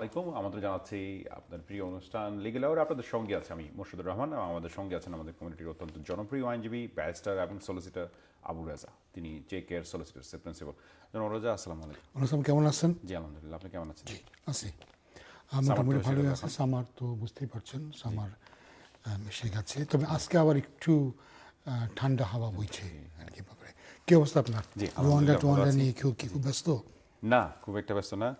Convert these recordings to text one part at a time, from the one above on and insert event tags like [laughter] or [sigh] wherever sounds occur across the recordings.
আলাইকুম আমাদের জানাচ্ছি আপনার প্রিয় অনুষ্ঠান লিগেল আওয়ার আপনাদের সঙ্গে আছে আমি মোর্শিদুর রহমান এবং আমাদের সঙ্গে আছেন আমাদের কমিউনিটির অত্যন্ত জনপ্রিয় আইনজীবী ব্যারিস্টার এবং সলিসিটার আবু রাজা তিনি জে কেয়ার সলিসিটার সে প্রিন্সিপাল জনাব রাজা আসসালাম আলাইকুম কেমন আছেন জি আলহামদুলিল্লাহ আপনি কেমন আছেন আছি আমার ভালো আছে সামার তো বুঝতেই পারছেন সামার মিশে গেছে তবে আজকে আবার একটু ঠান্ডা হাওয়া বইছে আর কি ব্যাপারে কি অবস্থা আপনার জি রোয়ান্ডা টোয়ান্ডা নিয়ে কেউ কি খুব ব্যস্ত না খুব একটা ব্যস্ত না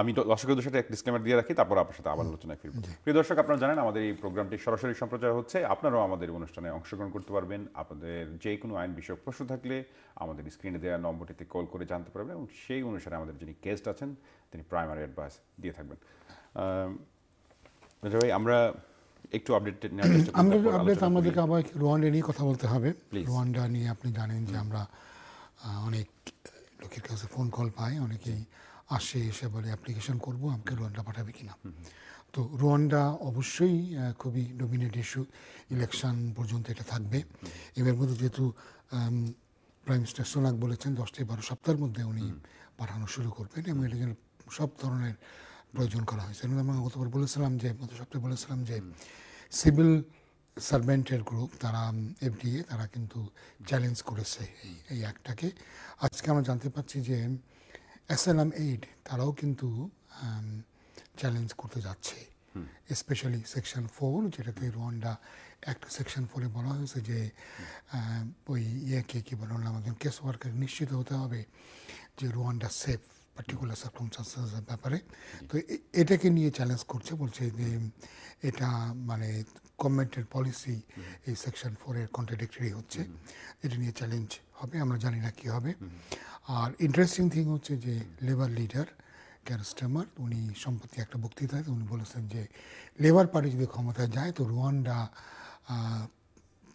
আমি দর্শকের সাথে এক ডিসক্লেমার দিয়ে রাখি তারপর আপনার সাথে আবার আলোচনায় ফিরব প্রিয় দর্শক আপনারা জানেন আমাদের এই প্রোগ্রামটি সরাসরি সম্প্রচার হচ্ছে আপনারাও আমাদের অনুষ্ঠানে অংশগ্রহণ করতে পারবেন আপনাদের যে কোনো আইন বিষয়ক প্রশ্ন থাকলে আমাদের স্ক্রিনে দেওয়া নম্বরটিতে কল করে জানতে পারবেন এবং সেই অনুসারে আমাদের যিনি গেস্ট আছেন তিনি প্রাইমারি অ্যাডভাইস দিয়ে থাকবেন ভাই আমরা একটু আপডেট আমরা আপডেট আমাদেরকে আবার রোয়ান্ডা নিয়ে কথা বলতে হবে রোয়ান্ডা নিয়ে আপনি জানেন যে আমরা অনেক লোকের কাছে ফোন কল পাই অনেকেই আসে এসে বলে অ্যাপ্লিকেশন করব আমাকে রোয়ান্ডা পাঠাবে কিনা তো রোয়ান্ডা অবশ্যই খুবই ডমিনেট ইস্যু ইলেকশন পর্যন্ত এটা থাকবে এবার মধ্যে যেহেতু প্রাইম মিনিস্টার সোনাক বলেছেন দশ থেকে বারো সপ্তাহের মধ্যে উনি পাঠানো শুরু করবেন এবং এটা যেন সব ধরনের প্রয়োজন করা হয়েছে আমরা গতবার বলেছিলাম যে গত সপ্তাহে বলেছিলাম যে সিভিল সার্ভেন্টের গ্রুপ তারা এফডিএ তারা কিন্তু চ্যালেঞ্জ করেছে এই এই অ্যাক্টটাকে আজকে আমরা জানতে পারছি যে এসএলএম এইড তারাও কিন্তু চ্যালেঞ্জ um, করতে যাচ্ছে স্পেশালি সেকশন ফোর যেটাতে রোয়ান্ডা একটা সেকশন ফোরে বলা হয়েছে যে um, ওই ইয়েকে কী বললাম একজন কেস ওয়ার্কার নিশ্চিত হতে হবে যে রোয়ান্ডা সেফ পার্টিকুলার সার্কমস্টান্সেসের ব্যাপারে তো এটাকে নিয়ে চ্যালেঞ্জ করছে বলছে যে এটা মানে গভর্নমেন্টের পলিসি এই সেকশন ফোরের কন্ট্রাডিক্টরি হচ্ছে এটা নিয়ে চ্যালেঞ্জ হবে আমরা জানি না কী হবে আর ইন্টারেস্টিং থিং হচ্ছে যে লেবার লিডার ক্যারস্টামার উনি সম্প্রতি একটা বক্তৃতায় উনি বলেছেন যে লেবার পার্টি যদি ক্ষমতায় যায় তো রুয়ান্ডা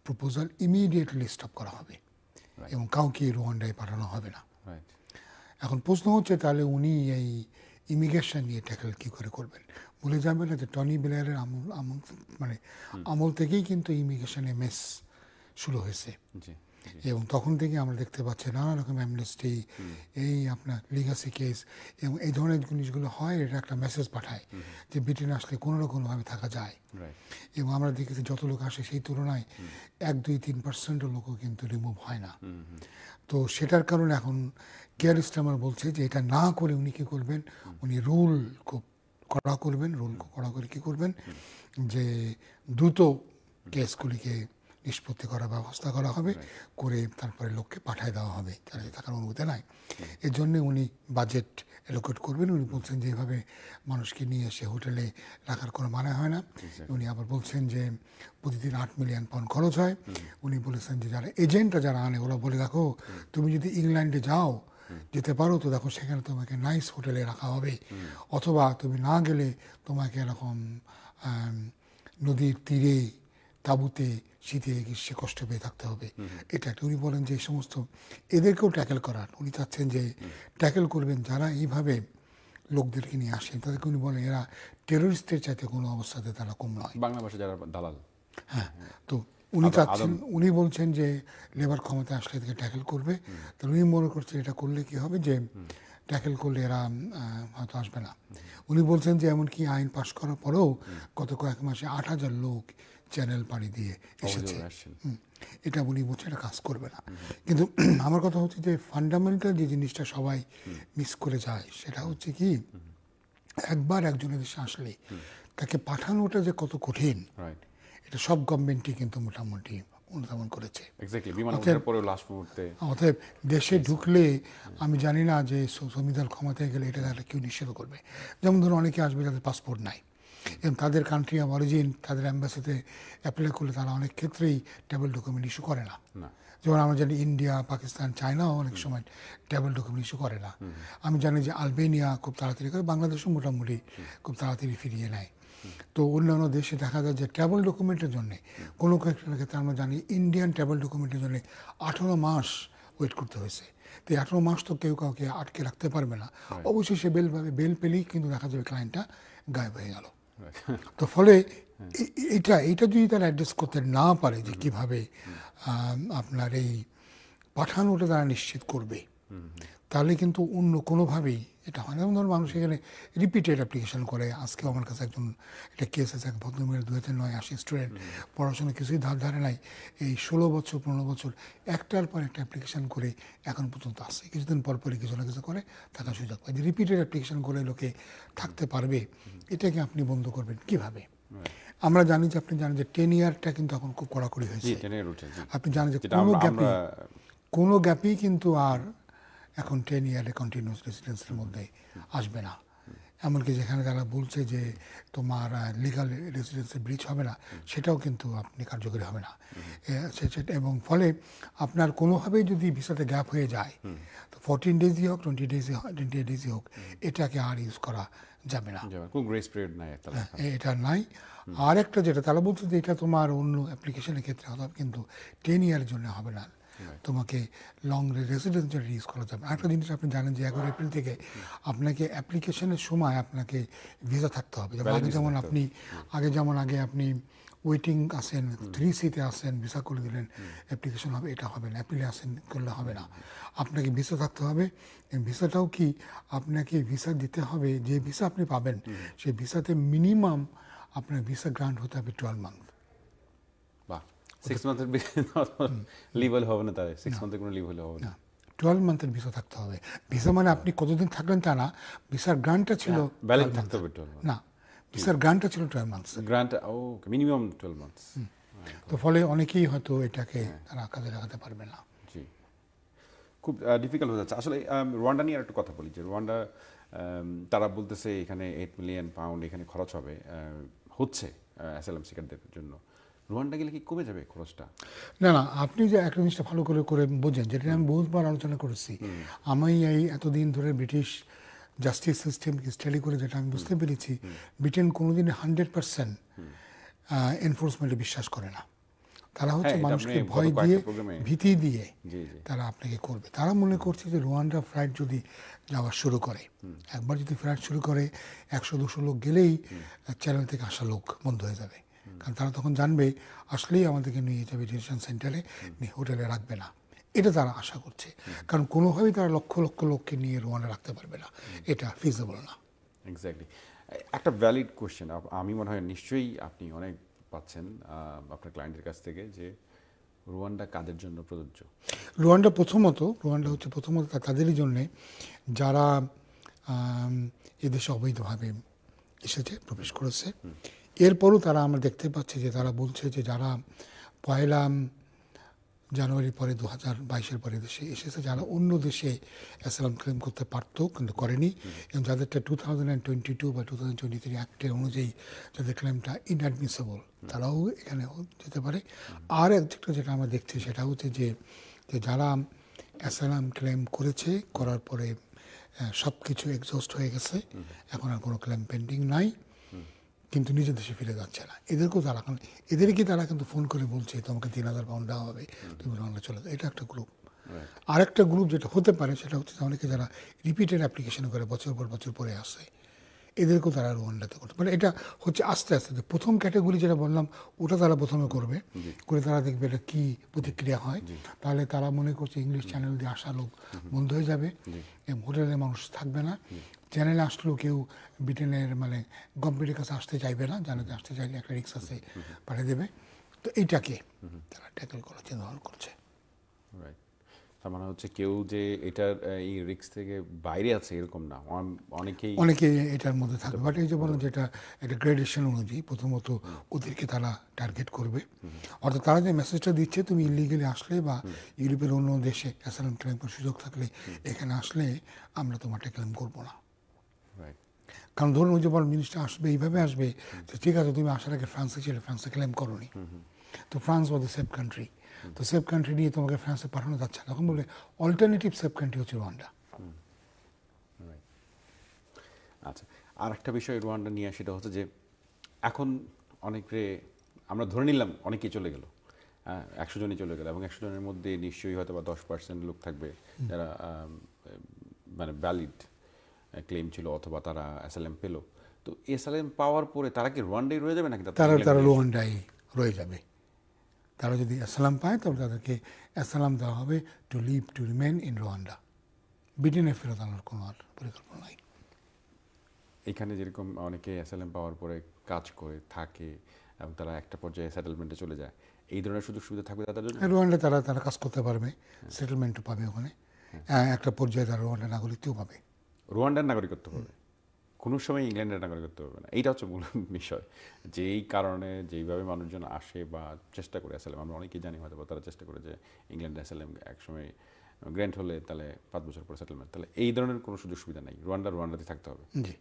প্রপোজাল ইমিডিয়েটলি স্টপ করা হবে এবং কাউকে রুয়ান্ডায় পাঠানো হবে না এখন প্রশ্ন হচ্ছে তাহলে উনি এই ইমিগ্রেশন নিয়ে ট্যাকেল কী করে করবেন বলে যাবে না যে টনি ব্লেয়ারের আমল আমল মানে আমল থেকেই কিন্তু ইমিগ্রেশনে মেস শুরু হয়েছে এবং তখন থেকে আমরা দেখতে পাচ্ছি নানা রকম অ্যামনেস্টি এই আপনার লিগাসি কেস এবং এই ধরনের জিনিসগুলো হয় এটা একটা মেসেজ পাঠায় যে ব্রিটেন আসলে কোনো রকমভাবে থাকা যায় এবং আমরা দেখেছি যত লোক আসে সেই তুলনায় এক দুই তিন পার্সেন্টও লোকও কিন্তু রিমুভ হয় না তো সেটার কারণে এখন কেয়ার ইসলামার বলছে যে এটা না করে উনি কী করবেন উনি রুল খুব কড়া করবেন রুল কড়া করে কী করবেন যে দ্রুত কেসগুলিকে নিষ্পত্তি করার ব্যবস্থা করা হবে করে তারপরে লোককে পাঠায় দেওয়া হবে তারা থাকার অনুমতি নাই এর জন্য উনি বাজেট অ্যালোকেট করবেন উনি বলছেন যে এভাবে মানুষকে নিয়ে এসে হোটেলে রাখার কোনো মানে হয় না উনি আবার বলছেন যে প্রতিদিন আট মিলিয়ন পাউন্ড খরচ হয় উনি বলেছেন যে যারা এজেন্টরা যারা আনে ওরা বলে দেখো তুমি যদি ইংল্যান্ডে যাও যেতে পারো তো দেখো সেখানে তোমাকে নাইস হোটেলে রাখা হবে অথবা তুমি না গেলে তোমাকে এরকম নদীর তীরে তাবুতে শীতে গ্রীষ্মে কষ্ট পেয়ে থাকতে হবে এটা উনি বলেন যে সমস্ত এদেরকেও ট্যাকেল করার উনি চাচ্ছেন যে ট্যাকেল করবেন যারা এইভাবে লোকদেরকে নিয়ে আসেন তাদেরকে উনি বলেন এরা টেরোরিস্টের চাইতে কোনো অবস্থাতে তারা কম নয় বাংলা ভাষা যারা দালাল হ্যাঁ তো উনি চাচ্ছেন উনি বলছেন যে লেবার ক্ষমতা আসলে এদিকে ট্যাকেল করবে তাহলে উনি মনে করছেন এটা করলে কি হবে যে ট্যাকেল করলে এরা হয়তো আসবে না উনি বলছেন যে এমনকি আইন পাশ করার পরেও গত কয়েক মাসে আট হাজার লোক চ্যানেল পাড়ি দিয়ে এসেছে এটা উনি বলছে এটা কাজ করবে না কিন্তু আমার কথা হচ্ছে যে ফান্ডামেন্টাল যে জিনিসটা সবাই মিস করে যায় সেটা হচ্ছে কি একবার একজনের দেশে আসলে তাকে পাঠানোটা যে কত কঠিন রাইট এটা সব গভর্নমেন্টই কিন্তু মোটামুটি অনুধাবন করেছে অতএব দেশে ঢুকলে আমি জানি না যে সংবিধান ক্ষমতায় গেলে এটা তাহলে কেউ নিষেধ করবে যেমন ধরুন অনেকে আসবে যাদের পাসপোর্ট নাই এবং তাদের কান্ট্রি অফ অরিজিন তাদের অ্যাম্বাসিতে অ্যাপ্লাই করলে তারা অনেক ক্ষেত্রেই ট্যাবল ডকুমেন্ট ইস্যু করে না যেমন আমরা জানি ইন্ডিয়া পাকিস্তান চায়নাও অনেক সময় ট্যাবল ডকুমেন্ট ইস্যু করে না আমি জানি যে আলবেনিয়া খুব তাড়াতাড়ি করে বাংলাদেশও মোটামুটি খুব তাড়াতাড়ি ফিরিয়ে নেয় তো অন্যান্য দেশে দেখা যায় যে ট্রাভেল ডকুমেন্টের জন্য কোনো কয়েকটা ক্ষেত্রে আমরা জানি ইন্ডিয়ান ট্রাভেল ডকুমেন্টের জন্য আঠেরো মাস ওয়েট করতে হয়েছে তো আঠেরো মাস তো কেউ কাউকে আটকে রাখতে পারবে না অবশ্যই সে বেল পাবে বেল পেলেই কিন্তু দেখা যাবে ক্লায়েন্টটা গায়েব হয়ে গেল তো ফলে [laughs] হ্যাঁ। এটা এটা যদি তারা অ্যাড্রেস করতে না পারে যে কিভাবে আপনার এই পাঠানোটা তারা নিশ্চিত করবে তাহলে কিন্তু অন্য কোনোভাবেই এটা হয় না ধরুন মানুষ এখানে রিপিটেড অ্যাপ্লিকেশন করে আজকে আমার কাছে একজন একটা কেস আছে এক ভদ্রমের দু হাজার নয় আশি স্টুডেন্ট পড়াশোনা কিছুই ধার ধারে নাই এই ষোলো বছর পনেরো বছর একটার পর একটা অ্যাপ্লিকেশন করে এখন পর্যন্ত আসে কিছুদিন পর পরে কিছু না কিছু করে থাকার সুযোগ পায় যে রিপিটেড অ্যাপ্লিকেশন করে লোকে থাকতে পারবে এটাকে আপনি বন্ধ করবেন কিভাবে আমরা জানি যে আপনি জানেন যে টেন ইয়ারটা কিন্তু এখন খুব কড়াকড়ি হয়েছে আপনি জানেন যে কোনো গ্যাপে কোনো গ্যাপেই কিন্তু আর এখন টেন ইয়ারে কন্টিনিউস রেসিডেন্সের মধ্যে আসবে না এমনকি যেখানে তারা বলছে যে তোমার লিগাল রেসিডেন্সি ব্রিজ হবে না সেটাও কিন্তু আপনি কার্যকরী হবে না এবং ফলে আপনার কোনোভাবেই যদি ভিসাতে গ্যাপ হয়ে যায় তো ফোরটিন ডেজই হোক টোয়েন্টি ডেজই হোক টোয়েন্টি ডেজই হোক এটাকে আর ইউজ করা যাবে না হ্যাঁ, এটা নাই আর একটা যেটা তারা বলছে যে এটা তোমার অন্য অ্যাপ্লিকেশনের ক্ষেত্রে হবে কিন্তু টেন ইয়ারের জন্য হবে না তোমাকে লং রেসিডেন্সিয়াল রিলিজ করা যাবে আরেকটা জিনিস আপনি জানেন যে এগারো এপ্রিল থেকে আপনাকে অ্যাপ্লিকেশনের সময় আপনাকে ভিসা থাকতে হবে যেমন আগে যেমন আপনি আগে যেমন আগে আপনি ওয়েটিং আসেন থ্রি সিতে আসেন ভিসা করে দিলেন অ্যাপ্লিকেশন হবে এটা হবে না অ্যাপিলে আসেন করলে হবে না আপনাকে ভিসা থাকতে হবে ভিসাটাও কি আপনাকে ভিসা দিতে হবে যে ভিসা আপনি পাবেন সেই ভিসাতে মিনিমাম আপনার ভিসা গ্রান্ট হতে হবে টুয়েলভ মান্থ সিক্স মান্থের লিভাল হবে না তাহলে সিক্স মান্থের কোনো লিভাল হবে না টুয়েলভ মান্থের ভিসা থাকতে হবে ভিসা মানে আপনি কতদিন থাকলেন তা না ভিসার গ্রান্টটা ছিল ব্যালেন্স থাকতে হবে না ভিসার গ্রান্টটা ছিল টুয়েলভ মান্থস গ্রান্ট ও মিনিমাম টুয়েলভ মান্থস তো ফলে অনেকেই হয়তো এটাকে হ্যাঁ। তারা কাজে লাগাতে পারবে না জি খুব ডিফিকাল্ট হয়ে যাচ্ছে আসলে রোয়ান্ডা নিয়ে একটা কথা বলি যে রোয়ান্ডা তারা বলতেছে এখানে এইট মিলিয়ন পাউন্ড এখানে খরচ হবে হচ্ছে অ্যাসাইলাম সিকারদের জন্য রোয়ান্ডা গেলে কি কমে যাবে খরচটা না না আপনি যে একটা জিনিসটা ভালো করে করে বোঝেন যেটা আমি বহুতবার আলোচনা করেছি আমি এই এতদিন ধরে ব্রিটিশ জাস্টিস সিস্টেমকে স্টাডি করে যেটা আমি বুঝতে পেরেছি ব্রিটেন কোনোদিন হান্ড্রেড পার্সেন্ট এনফোর্সমেন্টে বিশ্বাস করে না তারা হচ্ছে হ্যাঁ, মানুষকে ভয় দিয়ে ভীতি দিয়ে তারা আপনাকে করবে তারা মনে করছে যে রোয়ান্ডা ফ্লাইট যদি যাওয়া শুরু করে একবার যদি ফ্লাইট শুরু করে একশো দুশো লোক গেলেই চ্যানেল থেকে আসা লোক বন্ধ হয়ে যাবে কারণ তারা তখন জানবে আসলেই আমাদেরকে নিয়ে যাবে ডিটেনশন সেন্টারে হোটেলে রাখবে না এটা তারা আশা করছে কারণ কোনোভাবেই তারা লক্ষ লক্ষ লোককে নিয়ে রোয়ানে রাখতে পারবে না এটা ফিজেবল না এক্স্যাক্টলি একটা ভ্যালিড কোয়েশ্চেন আমি মনে হয় নিশ্চয়ই আপনি অনেক পাচ্ছেন আপনার ক্লায়েন্টের কাছ থেকে যে রোয়ান্ডা কাদের জন্য প্রযোজ্য রোয়ান্ডা প্রথমত রোয়ান্ডা হচ্ছে প্রথমত তাদেরই জন্যে যারা এদেশে অবৈধভাবে এসেছে প্রবেশ করেছে এরপরও তারা আমরা দেখতে পাচ্ছি যে তারা বলছে যে যারা পয়লা জানুয়ারি পরে দু হাজার বাইশের পরে দেশে এসেছে যারা অন্য দেশে অ্যাসালাম ক্লেম করতে পারত কিন্তু করেনি এবং যাদেরটা two thousand and twenty two বা টু থাউজেন্ড টোয়েন্টি থ্রি অ্যাক্টের অনুযায়ী যাদের ক্লেমটা ইনঅ্যাডমিসেবল তারাও এখানে যেতে পারে আর একটা যেটা আমরা দেখছি সেটা হচ্ছে যে যারা অ্যাসালাম ক্লেম করেছে করার পরে সব কিছু এক্সস্ট হয়ে গেছে এখন আর কোনো ক্লেম পেন্ডিং নাই কিন্তু নিজের দেশে ফিরে যাচ্ছে না এদেরকেও তারা এদেরকে তারা কিন্তু ফোন করে বলছে তোমাকে তিন হাজার পাউন্ড দেওয়া হবে তুমি বাংলা চলে যাও এটা একটা গ্রুপ আরেকটা গ্রুপ যেটা হতে পারে সেটা হচ্ছে অনেকে যারা রিপিটেড অ্যাপ্লিকেশন করে বছর পর বছর পরে আসে এদেরকেও তারা রুয়ান্ডাতে করতে মানে এটা হচ্ছে আস্তে আস্তে প্রথম ক্যাটাগরি যেটা বললাম ওটা তারা প্রথমে করবে করে তারা দেখবে এটা কী প্রতিক্রিয়া হয় তাহলে তারা মনে করছে ইংলিশ চ্যানেল দিয়ে আসা লোক বন্ধ হয়ে যাবে হোটেলে মানুষ থাকবে না চ্যানেলে আসলেও কেউ ব্রিটেনের মানে গভর্নমেন্টের কাছে আসতে চাইবে না জানাতে আসতে চাইলে একটা রিক্স আছে পাঠিয়ে দেবে তো এইটাকে তারা ট্যাকল করার চিন্তা করছে রাইট তার মানে হচ্ছে কেউ যে এটার এই রিক্স থেকে বাইরে আছে এরকম না অনেকেই অনেকেই এটার মধ্যে থাকবে বাট এই যে যে যেটা একটা গ্রেডেশন অনুযায়ী প্রথমত ওদেরকে তারা টার্গেট করবে অর্থাৎ তারা যে মেসেজটা দিচ্ছে তুমি ইলিগেলি আসলে বা ইউরোপের অন্য দেশে অ্যাসালাম ক্লেম করার সুযোগ থাকলে এখানে আসলে আমরা তোমারটা ক্লেম করবো না কারণ ধরুন ওই যে বলুন জিনিসটা আসবে এইভাবে আসবে যে ঠিক আছে তুমি আসার আগে ফ্রান্সে ছেড়ে ফ্রান্সে ক্লেম করো তো France was the safe country তো সেফ কান্ট্রি নিয়ে তোমাকে ফ্রান্সে পাঠানো যাচ্ছে না তখন বলে অল্টারনেটিভ সেফ কান্ট্রি হচ্ছে রোয়ান্ডা আচ্ছা আর একটা বিষয় রোয়ান্ডা নিয়ে সেটা হচ্ছে যে এখন অনেকে আমরা ধরে নিলাম অনেকে চলে গেল হ্যাঁ, একশো জনই চলে গেল এবং একশো জনের মধ্যে নিশ্চয়ই হয়তো বা দশ পার্সেন্ট লোক থাকবে যারা মানে ভ্যালিড ক্লেম ছিল অথবা তারা অ্যাসাইলাম পেলো তো এসাইলাম পাওয়ার পরে তারা কি রোয়ান্ডাই রয়ে যাবে নাকি তারা তারা রোয়ান্ডাই রয়ে যাবে তারা যদি অ্যাসালাম পায় তাহলে তাদেরকে অ্যাসালাম দেওয়া হবে to live to remain in Rwanda ব্রিটেনে ফেরত আনার কোনো আর পরিকল্পনা নাই এখানে যেরকম অনেকে অ্যাসালাম পাওয়ার পরে কাজ করে থাকে এবং তারা একটা পর্যায়ে সেটেলমেন্টে চলে যায় এই ধরনের সুযোগ সুবিধা থাকবে তাদের জন্য রোয়ান্ডা হ্যাঁ, তারা তারা কাজ করতে পারবে সেটেলমেন্টও পাবে ওখানে হ্যাঁ। হ্যাঁ, একটা পর্যায়ে তারা রোয়ান্ডার নাগরিকত্বও পাবে রোয়ান্ডার নাগরিকত্ব পাবে কোনো সময় ইংল্যান্ডের নাগরিক করতে পারবে না এইটা হচ্ছে মূল [laughs] বিষয় যেই কারণে যেইভাবে মানুষজন আসে বা চেষ্টা করে আসলে আমরা অনেকেই জানি হয়তো তারা চেষ্টা করে যে ইংল্যান্ডে আসলে একসময় গ্র্যান্ট হলে তাহলে পাঁচ বছর পরে সেটেলমেন্ট তাহলে এই ধরনের কোনো সুযোগ সুবিধা নেই রোয়ান্ডা রোয়ান্ডাতে থাকতে হবে জি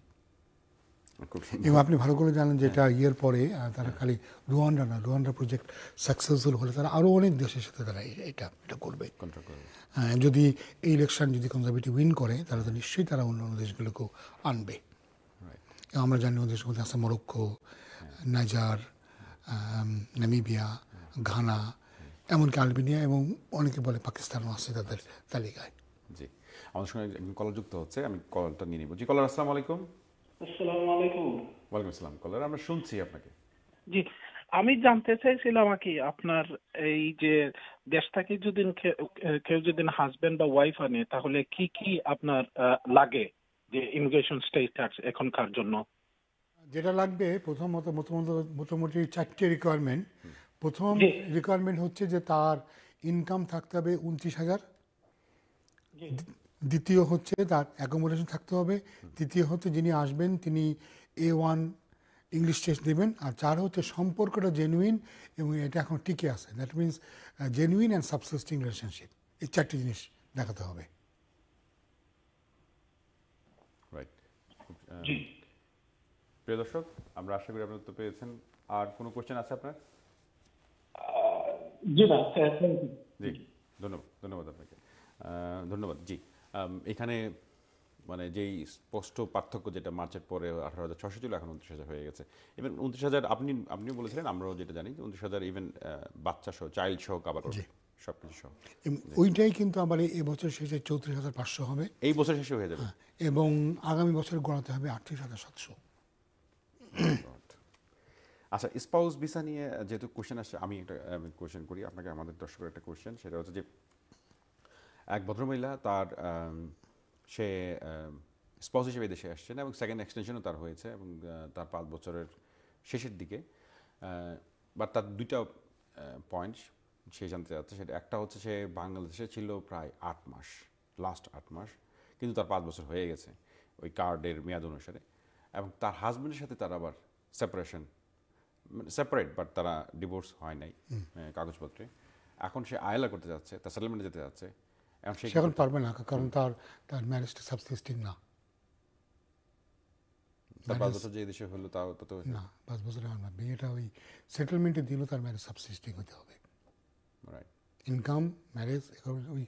এবং আপনি ভালো করে জানেন যে এটা ইয়ের হ্যাঁ। পরে তারা খালি রুয়ান্ডা না রুয়ান্ডা প্রজেক্ট সাকসেসফুল হলে তারা আরও অনেক দেশের সাথে তারা এটা এটা করবে যদি এই ইলেকশন যদি কনজারভেটিভ উইন করে তাহলে তো নিশ্চয়ই তারা অন্য অন্য দেশগুলোকেও আনবে আমরা জানি ওদের মধ্যে আছে মরক্কো নাইজার নামিবিয়া ঘানা এমনকি আলবেনিয়া এবং অনেকে বলে পাকিস্তানও আছে তাদের তালিকায় জি আমাদের সঙ্গে একজন কলার যুক্ত হচ্ছে আমি কলটা নিয়ে নিব জি কলার আসসালামু আলাইকুম আসসালামু আলাইকুম ওয়ালাইকুম আসসালাম কলার আমরা শুনছি আপনাকে জি আমি জানতে চাইছিলাম আর কি আপনার এই যে দেশ থেকে যদি কেউ যদি হাজবেন্ড বা ওয়াইফ আনে তাহলে কি কি আপনার লাগে যে ইমিগ্রেশন স্টেটাস এখনকার জন্য যেটা লাগবে প্রথমত মোটামুটি চারটে রিকোয়ারমেন্ট প্রথম রিকোয়ারমেন্ট হচ্ছে যে তার ইনকাম থাকতে হবে উনত্রিশ হাজার দ্বিতীয় হচ্ছে তার অ্যাকোমোডেশন থাকতে হবে তৃতীয় হচ্ছে যিনি আসবেন তিনি এ ওয়ান ইংলিশ টেস্ট দেবেন আর চার হচ্ছে সম্পর্কটা জেনুইন এবং এটা এখন টিকে আছে that means genuine and subsisting relationship এই চারটি জিনিস দেখাতে হবে জি প্রিয় দর্শক আমরা আশা করি আপনার উত্তর পেয়েছেন আর কোনো আছে আপনার জি হ্যাঁ, না জি ধন্যবাদ ধন্যবাদ আপনাকে ধন্যবাদ জি এখানে মানে যেই স্পষ্ট পার্থক্য যেটা মার্চের পরে আঠারো হাজার ছশো ছিল এখন উনত্রিশ হাজার হয়ে গেছে ইভেন উনত্রিশ হাজার আপনি আপনিও বলেছিলেন আমরাও যেটা জানি উনত্রিশ হাজার ইভেন বাচ্চা সহ চাইল্ড সহ কাবার করছে সব কিছু সহ ওইটাই কিন্তু আমার এই বছর শেষে চৌত্রিশ হাজার পাঁচশো হবে এই বছর শেষে হয়ে যাবে হ্যাঁ, এবং আগামী বছর গড়াতে হবে আটত্রিশ হাজার সাতশো [coughs] আচ্ছা স্পাউস ভিসা নিয়ে যেহেতু কোশ্চেন আসছে আমি একটা কোশ্চেন করি আপনাকে আমাদের দর্শকের একটা কোশ্চেন সেটা হচ্ছে যে এক ভদ্রমহিলা তার সে স্পাউস হিসেবে দেশে আসছে না এবং সেকেন্ড এক্সটেনশনও তার হয়েছে এবং তার পাঁচ বছরের শেষের দিকে বা তার দুইটা পয়েন্ট সে জানতে চাচ্ছে সেটা একটা হচ্ছে সে বাংলাদেশে ছিল প্রায় আট মাস লাস্ট আট মাস কিন্তু তার পাঁচ বছর হয়ে গেছে ওই কার্ডের মেয়াদ অনুসারে এবং তার হাজব্যান্ডের সাথে তার আবার সেপারেশন মানে সেপারেট বাট তারা ডিভোর্স হয় নাই কাগজপত্রে এখন সে আয়লা করতে যাচ্ছে তার সেটেলমেন্টে যেতে যাচ্ছে এখন সে এখন পারবে না কারণ তার তার ম্যারেজটা সাবসিস্টিং না পাঁচ বছর যে দেশে হলো তাও তত না পাঁচ বছর না বিয়েটা ওই সেটেলমেন্টে দিলেও তার ম্যারেজ সাবসিস্টিং হতে হবে ইনকাম ম্যারেজ ওই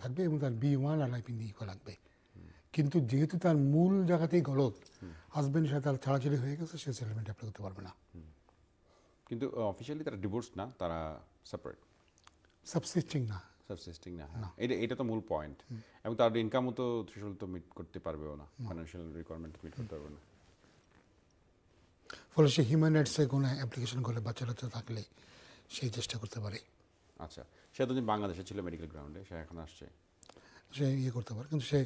থাকবে এবং তার বি ওয়ান আর লাইফ ইন্দি লাগবে কিন্তু যেহেতু তার মূল জায়গাতেই গলত হাজব্যান্ডের সাথে তার ছাড়াছাড়ি হয়ে গেছে সে সেটেলমেন্ট অ্যাপ্লাই করতে পারবে না কিন্তু অফিসিয়ালি uh, তারা ডিভোর্স না তারা সেপারেট সাবসিস্টিং না সাবসিস্টিং হ্যাঁ। না এটা এটা তো মূল পয়েন্ট এবং তার ইনকামও তো থ্রেশহোল্ড তো মিট করতে পারবেও না ফাইন্যান্সিয়াল রিকোয়ারমেন্ট মিট করতে পারবে না ফলে সে হিউম্যান রাইটসে কোনো অ্যাপ্লিকেশন করলে বাচ্চা থাকলে সেই চেষ্টা করতে পারে আচ্ছা সে তো বাংলাদেশে ছিল মেডিকেল গ্রাউন্ডে সে এখন আসছে সে ইয়ে করতে পারে কিন্তু সে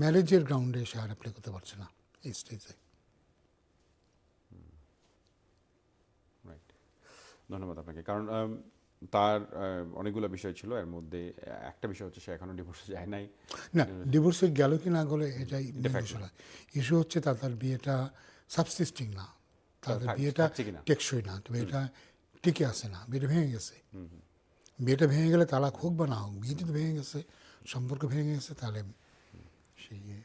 ম্যারেজের গ্রাউন্ডে সে আর অ্যাপ্লাই করতে পারছে না এই স্টেজে ধন্যবাদ আপনাকে কারণ তার অনেকগুলো বিষয় ছিল এর মধ্যে একটা বিষয় হচ্ছে সে এখনো ডিভোর্সে যায় নাই না ডিভোর্সে গেল কি না গেলে এটাই ইস্যু হচ্ছে তার তার বিয়েটা সাবসিস্টিং না তার বিয়েটা টেকসই না তবে এটা টিকে আছে না বিয়েটা ভেঙে গেছে মেয়েটা ভেঙে গেলে তালাক হোক বা না হোক বিয়েটা তো ভেঙে গেছে সম্পর্ক ভেঙে গেছে তাহলে সেই ইয়ে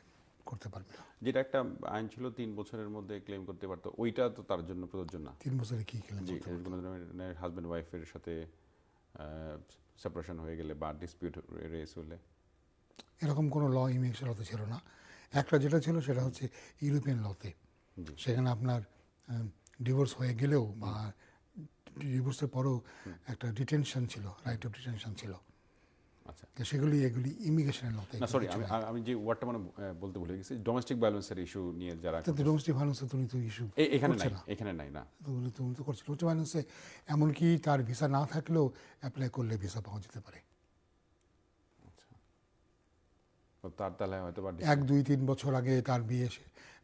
করতে পারবে না যেটা একটা আইন ছিল তিন বছরের মধ্যে ক্লেম করতে পারতো ওইটা তো তার জন্য প্রযোজ্য না তিন বছরে কি ক্লেম কোনো ধরনের হাজব্যান্ড ওয়াইফের সাথে সেপারেশন হয়ে গেলে বা ডিসপিউট রেস হলে এরকম কোনো ল লতে ছিল না একটা যেটা ছিল সেটা হচ্ছে ইউরোপিয়ান লতে সেখানে আপনার ডিভোর্স হয়ে গেলেও বা ডিভোর্সের পরও একটা ডিটেনশন ছিল রাইট অফ ডিটেনশন ছিল আচ্ছা সেগুলি এগুলি ইমিগ্রেশনের মতো সরি আমি যে ওয়ার্ডটা মানে বলতে ভুলে গেছি ডোমেস্টিক ভায়োলেন্সের ইস্যু নিয়ে যারা ডোমেস্টিক তুমি তো ইস্যু এখানে নাই এখানে নাই না তুমি তুমি তো ভায়োলেন্সে এমনকি তার ভিসা না থাকলেও অ্যাপ্লাই করলে ভিসা পাওয়া যেতে পারে আচ্ছা। তার তাহলে হয়তো এক দুই তিন বছর আগে তার বিয়ে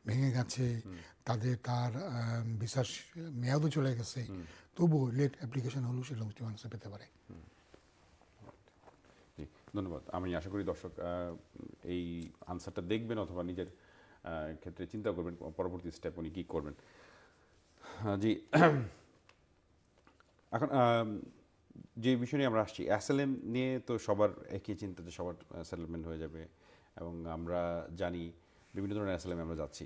ভেঙে গেছে তাদের তার ভিসার মেয়াদও চলে গেছে তবুও লেট অ্যাপ্লিকেশন হলেও সেটা লং স্টে পেতে পারে জি ধন্যবাদ আমি আশা করি দর্শক এই আনসারটা দেখবেন অথবা নিজের ক্ষেত্রে চিন্তা করবেন পরবর্তী স্টেপ উনি কী করবেন জি [clears throat] এখন যে বিষয় নিয়ে আমরা আসছি অ্যাসেলেম নিয়ে তো সবার একই চিন্তাতে সবার সেটেলমেন্ট হয়ে যাবে এবং আমরা জানি বিভিন্ন ধরনের অ্যাসেলেমে আমরা যাচ্ছি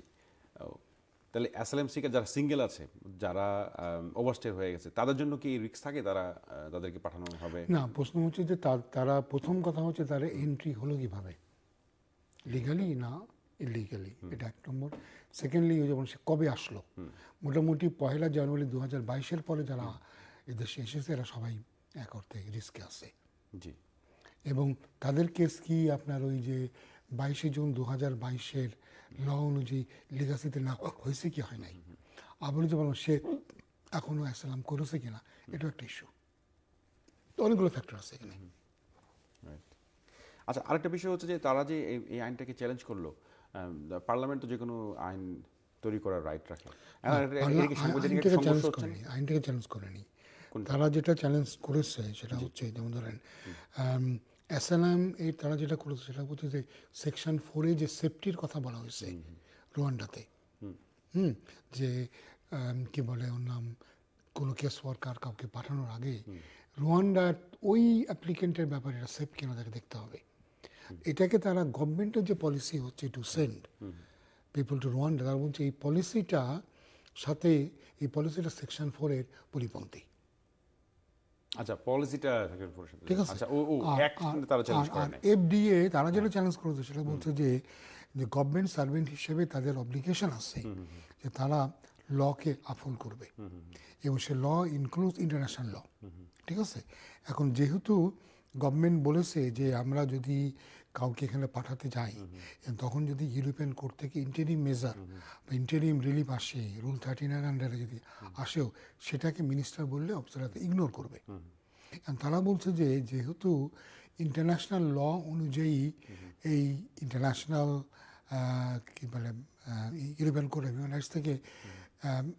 তাহলে অ্যাসাইলাম সিকার যারা সিঙ্গেল আছে যারা ওভারস্টে হয়ে গেছে তাদের জন্য কি রিস্ক থাকে তারা তাদেরকে পাঠানো হবে না প্রশ্ন হচ্ছে যে তারা প্রথম কথা হচ্ছে তারা এন্ট্রি হলো কিভাবে লিগালি না ইলিগালি এটা এক নম্বর সেকেন্ডলি যেমন সে কবে আসলো মোটামুটি পয়লা জানুয়ারি দু হাজার বাইশের পরে যারা এদেশে এসেছে এরা সবাই এক অর্থে রিস্কে আসে জি এবং তাদের কেস কি আপনার ওই যে বাইশে জুন দু হাজার বাইশের ল অনুযায়ী লিগাসিতে না হয়েছে কি হয় নাই আবুল জামান সে এখনও অ্যাসালাম করেছে কিনা এটাও একটা ইস্যু তো অনেকগুলো ফ্যাক্টর আছে এখানে আচ্ছা আরেকটা বিষয় হচ্ছে যে তারা যে এই আইনটাকে চ্যালেঞ্জ করলো পার্লামেন্ট তো যে কোনো আইন তৈরি করার রাইট রাখে আইনটাকে চ্যালেঞ্জ করেনি তারা যেটা চ্যালেঞ্জ করেছে সেটা হচ্ছে যেমন ধরেন অ্যাসালাম এর তারা যেটা করেছে সেটা বলছে যে সেকশন ফোরে যে সেফটির কথা বলা হয়েছে রোয়ান্ডাতে হুম যে কি বলে ওর নাম কোনো কেস ওয়ার্কার কাউকে পাঠানোর আগে রোয়ান্ডার ওই অ্যাপ্লিকেন্টের ব্যাপারে এটা সেফ কিনা তাকে দেখতে হবে এটাকে তারা গভর্নমেন্টের যে পলিসি হচ্ছে to send people to Rwanda তারা বলছে এই পলিসিটা সাথে এই পলিসিটা সেকশন ফোরের পরিপন্থী আচ্ছা পলিসিটা ঠিক আছে আচ্ছা ও তারা চ্যালেঞ্জ করে এফডিএ তারা যেটা চ্যালেঞ্জ করেছে সেটা বলছে যে যে গভর্নমেন্ট সার্ভেন্ট হিসেবে তাদের অব্লিগেশন আছে যে তারা লকে আফল করবে এবং সে ল ইনক্লুড ইন্টারন্যাশনাল ল ঠিক আছে এখন যেহেতু গভর্নমেন্ট বলেছে যে আমরা যদি কাউকে এখানে পাঠাতে যাই তখন যদি ইউরোপিয়ান কোর্ট থেকে ইন্টারিম মেজার বা ইন্টারিম রিলিফ আসে রুল থার্টি নাইন আন্ডারে যদি আসেও সেটাকে মিনিস্টার বললে অফিসাররা ইগনোর করবে তারা বলছে যে যেহেতু ইন্টারন্যাশনাল ল অনুযায়ী এই ইন্টারন্যাশনাল কী বলে European court of human rights থেকে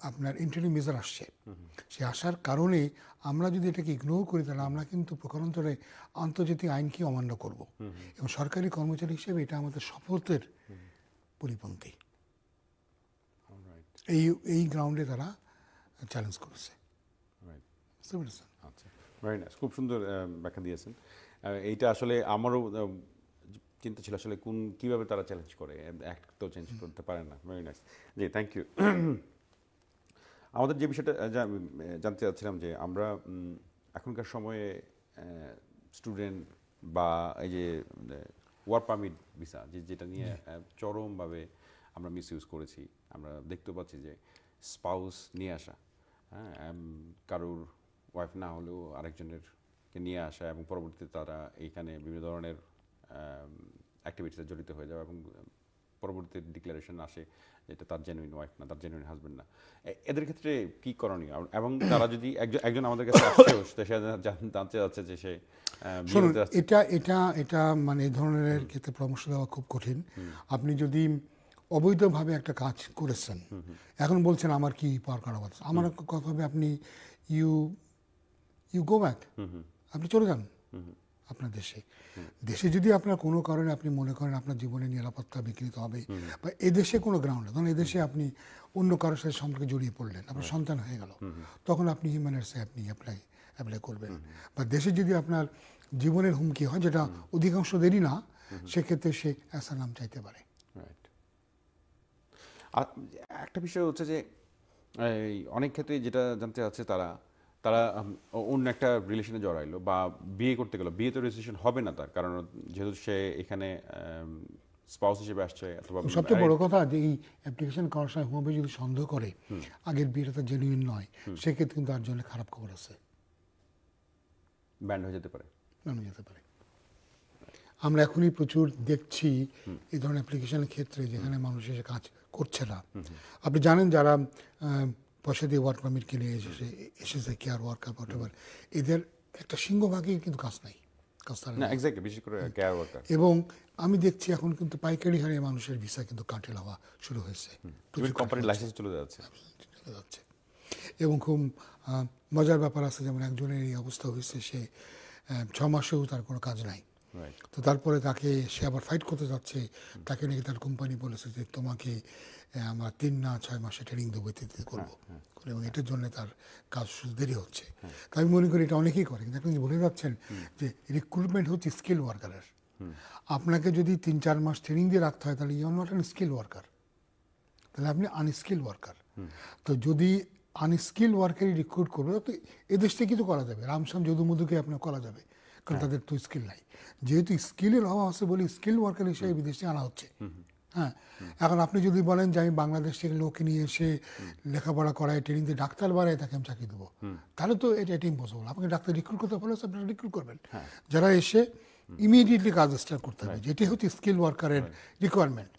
আপনার ইন্টারনি মেজার আসছে সে আসার কারণে আমরা যদি এটাকে ইগনোর করি তাহলে আমরা কিন্তু প্রকারান্তরে আন্তর্জাতিক আইনকে অমান্য করব এবং সরকারি কর্মচারী হিসেবে এটা আমাদের শপথের পরিপন্থী এই এই গ্রাউন্ডে তারা চ্যালেঞ্জ করেছে আচ্ছা খুব সুন্দর ব্যাখ্যা দিয়েছেন এইটা আসলে আমারও চিন্তা ছিল আসলে কোন কীভাবে তারা চ্যালেঞ্জ করে অ্যাক্ট তো চেঞ্জ করতে পারে না very nice ji thank you আমাদের যে বিষয়টা জানতে চাচ্ছিলাম যে আমরা এখনকার সময়ে স্টুডেন্ট বা এই যে ওয়ার্ক পারমিট ভিসা যে যেটা নিয়ে চরমভাবে আমরা মিস ইউজ করেছি আমরা দেখতে পাচ্ছি যে স্পাউস নিয়ে আসা হ্যাঁ কারোর ওয়াইফ না হলেও আরেকজনের নিয়ে আসা এবং পরবর্তীতে তারা এইখানে বিভিন্ন ধরনের অ্যাক্টিভিটিসে জড়িত হয়ে যাওয়া এবং পরবর্তীতে ডিক্লারেশন আসে এটা তার জেনুইন ওয়াইফ না তার জেনুইন হাজব্যান্ড না এদের ক্ষেত্রে কি করণীয় এবং তারা যদি একজন আমাদের কাছে আসছেও [coughs] সে জানতে যাচ্ছে যে সে এটা এটা এটা মানে এই ধরনের ক্ষেত্রে পরামর্শ দেওয়া খুব কঠিন আপনি যদি অবৈধভাবে একটা কাজ করেছেন এখন বলছেন আমার কি পাওয়ার করা কথা আমার কথা হবে আপনি ইউ ইউ গো ব্যাক আপনি চলে যান আপনার দেশে দেশে যদি আপনার কোনো কারণে আপনি মনে করেন আপনার জীবনে নিরাপত্তা বিকৃত হবে বা এদেশে কোনো গ্রাউন্ড ধরুন এদেশে আপনি অন্য কারোর সাথে সম্পর্কে জড়িয়ে পড়লেন আপনার সন্তান হয়ে গেল তখন আপনি হিউম্যান রাইটসে আপনি অ্যাপ্লাই অ্যাপ্লাই করবেন বা দেশে যদি আপনার জীবনের হুমকি হয় যেটা অধিকাংশ দেরি না সেক্ষেত্রে সে অ্যাসালাম চাইতে পারে একটা বিষয় হচ্ছে যে অনেক ক্ষেত্রে যেটা জানতে চাচ্ছে তারা তারা অন্য একটা রিলেশনে জড়াইলো বা বিয়ে করতে গেলো বিয়ে তো রেজিস্ট্রেশন হবে না তার কারণ যেহেতু সে এখানে স্পাউস হিসেবে আসছে অথবা সবচেয়ে বড় কথা যে এই অ্যাপ্লিকেশন করার সময় হোমে যদি সন্দেহ করে আগের বিয়েটা তো জেনুইন নয় সেক্ষেত্রে কিন্তু তার জন্য খারাপ খবর আছে ব্যান্ড হয়ে যেতে পারে ব্যান্ড হয়ে যেতে পারে আমরা এখনই প্রচুর দেখছি এই ধরনের অ্যাপ্লিকেশনের ক্ষেত্রে যেখানে মানুষ এসে কাজ করছে না আপনি জানেন যারা পয়সা দিয়ে ওয়ার্ক পারমিট কিনে এসেছে এসেছে কেয়ার ওয়ার্কার হোয়াট এদের একটা সিংহভাগই কিন্তু কাজ নাই করে এবং আমি দেখছি এখন কিন্তু পাইকারি হারে মানুষের ভিসা কিন্তু কাটেল হওয়া শুরু হয়েছে কোম্পানির লাইসেন্স চলে যাচ্ছে চলে যাচ্ছে এবং খুব মজার ব্যাপার আছে যেমন একজনের এই অবস্থা হয়েছে সে ছ মাসেও তার কোনো কাজ নাই তো তারপরে তাকে সে আবার ফাইট করতে যাচ্ছে তাকে নাকি তার কোম্পানি বলেছে যে তোমাকে আমরা তিন না ছয় মাসে ট্রেনিং দেবো ইত্যাদি করবো হ্যাঁ, হ্যাঁ। এবং এটার জন্য তার কাজ শুধু দেরি হচ্ছে হ্যাঁ। তাই আমি মনে করি এটা অনেকেই করে কিন্তু আপনি বলে যাচ্ছেন যে রিক্রুটমেন্ট হচ্ছে স্কিল ওয়ার্কারের আপনাকে যদি তিন চার মাস ট্রেনিং দিয়ে রাখতে হয় তাহলে you not an skill worker তাহলে আপনি আনস্কিল ওয়ার্কার তো যদি আনস্কিল ওয়ার্কারই রিক্রুট করবে তো এদেশ থেকে কিছু করা যাবে রামশ্যাম যদু মধুকে আপনার করা যাবে কারণ হ্যাঁ। তাদের তো স্কিল নাই যেহেতু স্কিলের অভাব আছে বলে স্কিল ওয়ার্কার হিসেবে বিদেশে আনা হচ্ছে হ্যাঁ এখন আপনি যদি বলেন যে আমি বাংলাদেশ থেকে লোক নিয়ে এসে লেখাপড়া করায় ট্রেনিং দিয়ে ডাক্তার বাড়ায় তাকে আমি চাকরি দেবো তাহলে তো এটা এটা ইম্পসিবল আপনাকে ডাক্তার রিক্রুট করতে পারলে আপনারা রিক্রুট করবেন হ্যাঁ। যারা এসে ইমিডিয়েটলি কাজ স্টার্ট করতে হবে যেটি হচ্ছে স্কিল ওয়ার্কারের রিকোয়ারমেন্ট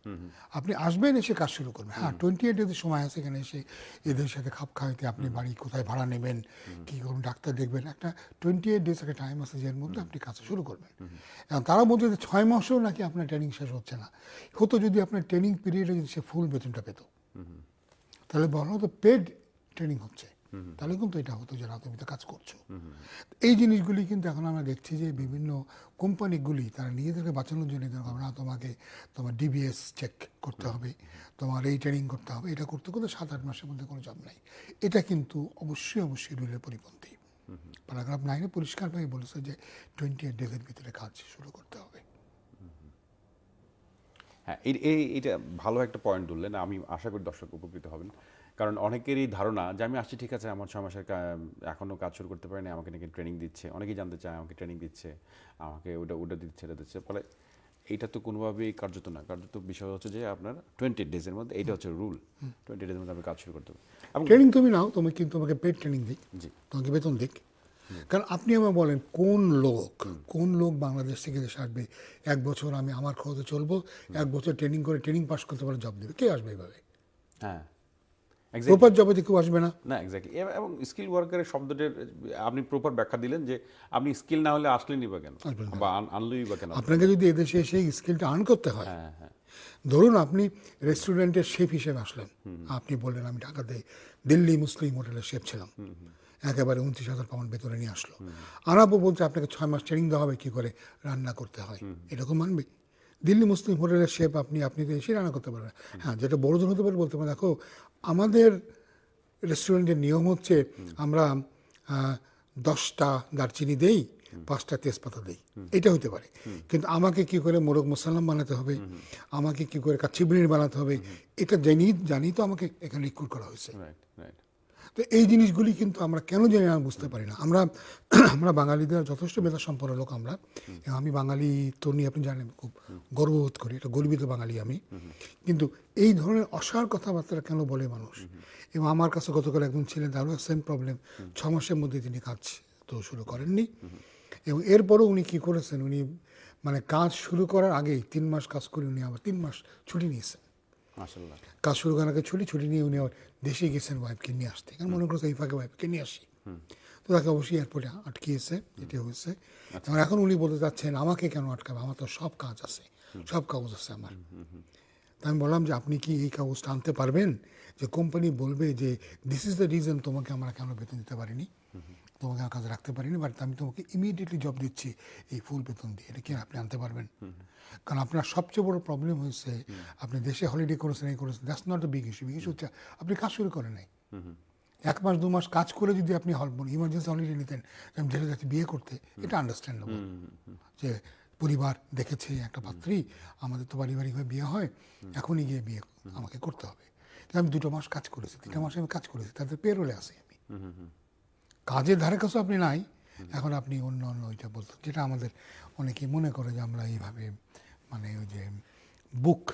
আপনি আসবেন এসে কাজ শুরু করবেন হ্যাঁ টোয়েন্টি এইট যদি সময় আছে এখানে এসে এদের সাথে খাপ খাইতে আপনি বাড়ি কোথায় ভাড়া নেবেন কি করুন ডাক্তার দেখবেন একটা টোয়েন্টি এইট ডেজ একটা টাইম আছে যার মধ্যে আপনি কাজ শুরু করবেন এবং তারা বলছে যে ছয় মাসেও নাকি আপনার ট্রেনিং শেষ হচ্ছে না হতো যদি আপনার ট্রেনিং পিরিয়ডে যদি সে ফুল বেতনটা পেত তাহলে বলা হতো পেড ট্রেনিং হচ্ছে তাহলে কিন্তু এটা হতো যে না তুমি তো কাজ করছো এই জিনিসগুলি কিন্তু এখন আমরা দেখছি যে বিভিন্ন কোম্পানিগুলি তারা নিজেদেরকে বাঁচানোর জন্য আমরা তোমাকে তোমার ডিবিএস চেক করতে হবে তোমার এই ট্রেনিং করতে হবে এটা করতে করতে সাত আট মাসের মধ্যে কোনো চাপ নাই এটা কিন্তু অবশ্যই অবশ্যই রুলের পরিপন্থী প্যারাগ্রাফ নাইনে পরিষ্কারভাবে বলেছে যে টোয়েন্টি এইট ডেজের ভিতরে কাজ শুরু করতে হবে হ্যাঁ এটা ভালো একটা পয়েন্ট তুললেন আমি আশা করি দর্শক উপকৃত হবেন কারণ অনেকেরই ধারণা যে আমি আসছি ঠিক আছে আমার ছয় মাসের এখনও কাজ শুরু করতে পারিনি আমাকে নাকি ট্রেনিং দিচ্ছে অনেকেই জানতে চায় আমাকে ট্রেনিং দিচ্ছে আমাকে ওটা ওটা দিচ্ছে এটা দিচ্ছে ফলে এইটা তো কোনোভাবেই কার্যত না কার্যত বিষয় হচ্ছে যে আপনার টোয়েন্টি ডেজের মধ্যে এইটা হচ্ছে রুল টোয়েন্টি ডেজের মধ্যে আমি কাজ শুরু করতে পারি ট্রেনিং তুমি নাও তুমি কিন্তু তোমাকে পেড ট্রেনিং দিক জি তোমাকে বেতন দিক কারণ আপনি আমার বলেন কোন লোক কোন লোক বাংলাদেশ থেকে দেশে আসবে এক বছর আমি আমার খরচে চলবো এক বছর ট্রেনিং করে ট্রেনিং পাস করতে পারে জব দেবে কে আসবে এভাবে হ্যাঁ প্রপার জবে কেউ আসবে না না এক্স্যাক্টলি এবং স্কিল ওয়ার্কারের শব্দটির আপনি প্রপার ব্যাখ্যা দিলেন যে আপনি স্কিল না হলে আসলেনই বা কেন বা আনলেই বা কেন আপনাকে যদি এদেশে এসে স্কিলটা আর্ন করতে হয় হ্যাঁ হ্যাঁ ধরুন আপনি রেস্টুরেন্টের শেফ হিসেবে আসলেন আপনি বললেন আমি ঢাকাতে দিল্লি মুসলিম হোটেলের শেফ ছিলাম একেবারে উনত্রিশ হাজার পাউন্ড বেতনে নিয়ে আসলো আনাবো বলছে আপনাকে ছয় মাস ট্রেনিং দেওয়া হবে কী করে রান্না করতে হয় এরকম মানবে দিল্লি মুসলিম হোটেলের শেফ আপনি আপনি তো এসে রান্না করতে পারবেন হ্যাঁ যেটা বড়জন হতে পারে বলতে পারেন দেখো আমাদের রেস্টুরেন্টের নিয়ম হচ্ছে আমরা দশটা দারচিনি দেই পাঁচটা তেজপাতা দেই এটা হতে পারে কিন্তু আমাকে কি করে মোরগ মোসাল্লাম বানাতে হবে আমাকে কি করে কাচ্চি বিরিয়ানি বানাতে হবে এটা জানি জানি তো আমাকে এখানে রিক্রুট করা হয়েছে তো এই জিনিসগুলি কিন্তু আমরা কেন জানি না বুঝতে পারি না আমরা আমরা বাঙালিদের যথেষ্ট মেধা সম্পন্ন লোক আমরা আমি বাঙালি তো নিয়ে আপনি জানেন খুব গর্ববোধ করি এটা গর্বিত বাঙালি আমি কিন্তু এই ধরনের অসার কথাবার্তা কেন বলে মানুষ এবং আমার কাছে গতকাল একজন ছিলেন তারও সেম প্রবলেম ছ মাসের মধ্যে তিনি কাজ তো শুরু করেননি এবং এরপরও উনি কি করেছেন উনি মানে কাজ শুরু করার আগেই তিন মাস কাজ করে উনি আবার তিন মাস ছুটি নিয়েছেন কাসুর গানাকে ছুটি ছুটি নিয়ে উনি দেশে গেছেন ওয়াইফকে নিয়ে আসতে কারণ মনে করছে এই ওয়াইফকে নিয়ে আসি তো তাকে অবশ্যই এয়ারপোর্টে আটকিয়েছে এটি হয়েছে আচ্ছা। এবং এখন উনি বলতে চাচ্ছেন আমাকে কেন আটকাবে আমার তো সব কাজ আছে সব কাগজ আছে আমার আমি বললাম যে আপনি কি এই কাগজটা আনতে পারবেন যে কোম্পানি বলবে যে দিস ইজ দ্য রিজন তোমাকে আমরা কেন বেতন দিতে পারিনি তোমাকে আমার কাছে রাখতে পারিনি বাট আমি তোমাকে ইমিডিয়েটলি জব দিচ্ছি এই ফুল বেতন দিয়ে এটা কি আপনি আনতে পারবেন কারণ আপনার সবচেয়ে বড় প্রবলেম হয়েছে আপনি দেশে হলিডে করেছেন এই করেছেন that's not big issue big issue হচ্ছে আপনি কাজ শুরু করেন নাই এক মাস দু মাস কাজ করে যদি আপনি হল ইমার্জেন্সি হলিডে নিতেন আমি যেটা যাচ্ছি বিয়ে করতে এটা আন্ডারস্ট্যান্ডেবল যে পরিবার দেখেছে একটা ভাতৃ আমাদের তো পারিবারিকভাবে বিয়ে হয় এখনই গিয়ে বিয়ে আমাকে করতে হবে আমি দুটো মাস কাজ করেছি তিনটা মাসে আমি কাজ করেছি তাদের পেরোলে আসি আমি কাজের ধারে কাছেও আপনি নাই এখন আপনি অন্য অন্য ওইটা বলতেন যেটা আমাদের অনেকেই মনে করে যে আমরা এইভাবে মানে ওই যে বুক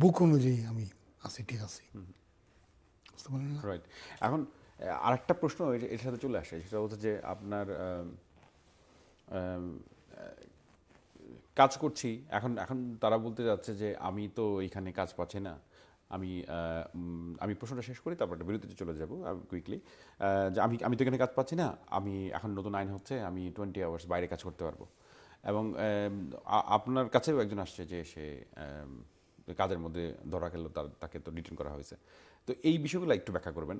বুক অনুযায়ী আমি আছি ঠিক আছি এখন আর রাইট এখন আরেকটা প্রশ্ন এর সাথে চলে আসে সেটা হচ্ছে যে আপনার কাজ করছি এখন এখন তারা বলতে যাচ্ছে যে আমি তো এখানে কাজ পাচ্ছি না আমি আমি প্রশ্নটা শেষ করি তারপর একটা বিরতিতে চলে যাবো কুইকলি যে আমি আমি তো এখানে কাজ পাচ্ছি না আমি এখন নতুন আইন হচ্ছে আমি টোয়েন্টি আওয়ার্স বাইরে কাজ করতে পারবো এবং আপনার কাছেও একজন আসছে যে সে কাজের মধ্যে ধরা খেললো তার তাকে তো ডিটেন করা হয়েছে তো এই বিষয়গুলো একটু ব্যাখ্যা করবেন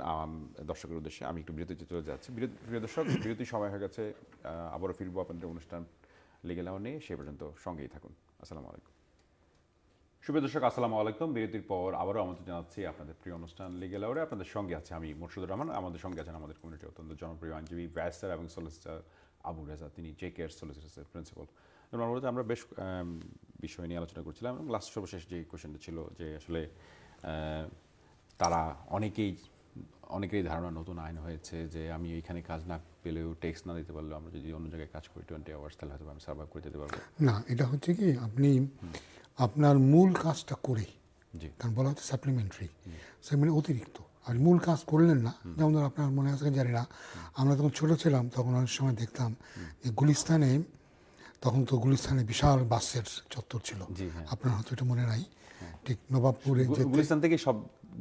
দর্শকের উদ্দেশ্যে আমি একটু বিরতিতে চলে যাচ্ছি প্রিয় দর্শক বিরতির সময় হয়ে গেছে আবারও ফিরবো আপনাদের অনুষ্ঠান লেগে লাও নিয়ে সে পর্যন্ত সঙ্গেই থাকুন আসসালামু আলাইকুম শুভ দর্শক আসসালামু আলাইকুম বিরতির পর আবারও আমাদের জানাচ্ছি আপনাদের প্রিয় অনুষ্ঠান লিগেল আওয়ারে আপনাদের সঙ্গে আছে আমি মুর্শিদুর রহমান আমাদের সঙ্গে আছেন আমাদের কমিউনিটি অত্যন্ত জনপ্রিয় আইনজীবী ব্যারিস্টার এবং সলিসিটার আবু রেজা তিনি জে কেয়ার সলিসিটার্সের প্রিন্সিপাল আমরা আমরা বেশ বিষয় নিয়ে আলোচনা করছিলাম এবং লাস্ট সর্বশেষ যে কোয়েশনটা ছিল যে আসলে তারা অনেকেই অনেকেরই ধারণা নতুন আইন হয়েছে যে আমি এইখানে কাজ না পেলেও ট্যাক্স না দিতে পারলেও আমরা যদি অন্য জায়গায় কাজ করি টোয়েন্টি আওয়ার্স তাহলে হয়তো আমি সার্ভাইভ করে যেতে পারবো না এটা হচ্ছে কি আপনি আপনার মূল কাজটা করে কারণ বলা হচ্ছে সাপ্লিমেন্টারি সাপ্লিমেন্ট মানে অতিরিক্ত আর মূল কাজ করলেন না যেমন ধর আপনার মনে আছে জানি না আমরা যখন ছোটো ছিলাম তখন অনেক সময় দেখতাম যে গুলিস্তানে তখন তো গুলিস্তানে বিশাল বাসের চত্বর ছিল হ্যাঁ। আপনার হয়তো এটা মনে নাই হ্যাঁ। ঠিক নবাবপুরে গুলিস্তান থেকে সব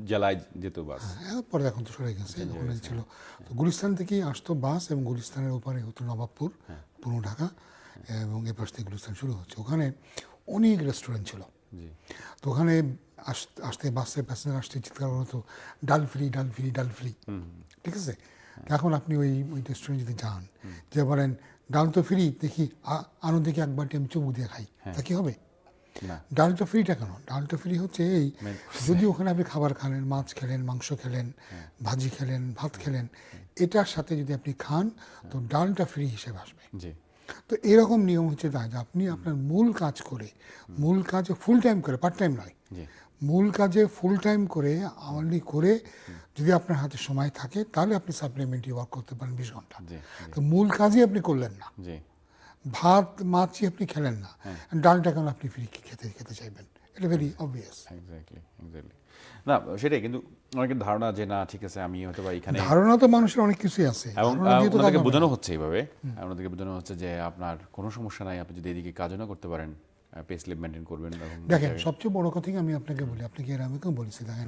জেলায় যেত বাস হ্যাঁ, পরে এখন তো সরে গেছে ওখানে ছিল তো গুলিস্তান থেকেই আসতো বাস এবং গুলিস্তানের ওপারে হতো নবাবপুর পুরনো ঢাকা এবং এ পাশ থেকে গুলিস্তান শুরু হচ্ছে ওখানে অনেক রেস্টুরেন্ট ছিল তো ওখানে আসতে বাসে প্যাসেঞ্জার আসতে চিৎকার হতো ডাল ফ্রি ডাল ফ্রি ডাল ফ্রি ঠিক আছে এখন আপনি ওই ওই রেস্টুরেন্ট যদি যান যে বলেন ডাল তো ফ্রি দেখি আনন্দকে একবার আমি চুমু দিয়ে খাই হ্যাঁ। তা কি হবে ডাল তো ফ্রিটা কেন ডাল তো ফ্রি হচ্ছে এই হ্যাঁ। যদি ওখানে আপনি খাবার খালেন মাছ খেলেন মাংস খেলেন হ্যাঁ। ভাজি খেলেন ভাত খেলেন এটার সাথে যদি আপনি খান তো ডালটা ফ্রি হিসেবে আসবে তো এরকম নিয়ম হচ্ছে যে আপনি আপনার মূল কাজ করে মূল কাজে ফুল টাইম করে পার্ট টাইম নয় মূল কাজে ফুল টাইম করে আমলি করে যদি আপনার হাতে সময় থাকে তাহলে আপনি সাপ্লিমেন্টারি ওয়ার্ক করতে পারেন বিশ ঘন্টা তো মূল কাজই আপনি করলেন না ভাত মাছই আপনি খেলেন না হ্যাঁ। ডালটা কেন আপনি ফ্রি খেতে খেতে চাইবেন এটা ভেরি অবভিয়াস না সেটাই কিন্তু অনেকের ধারণা যে না ঠিক আছে আমি হয়তো বা এখানে ধারণা তো মানুষের অনেক কিছুই আছে এবং ওনাদেরকে বোঝানো হচ্ছে এইভাবে ওনাদেরকে বোঝানো হচ্ছে যে আপনার কোনো সমস্যা নাই আপনি যদি এদিকে কাজও না করতে পারেন পে স্লিপ মেনটেন করবেন দেখেন সবচেয়ে বড় আমি আপনাকে বলি এর আমি বলেছি দেখেন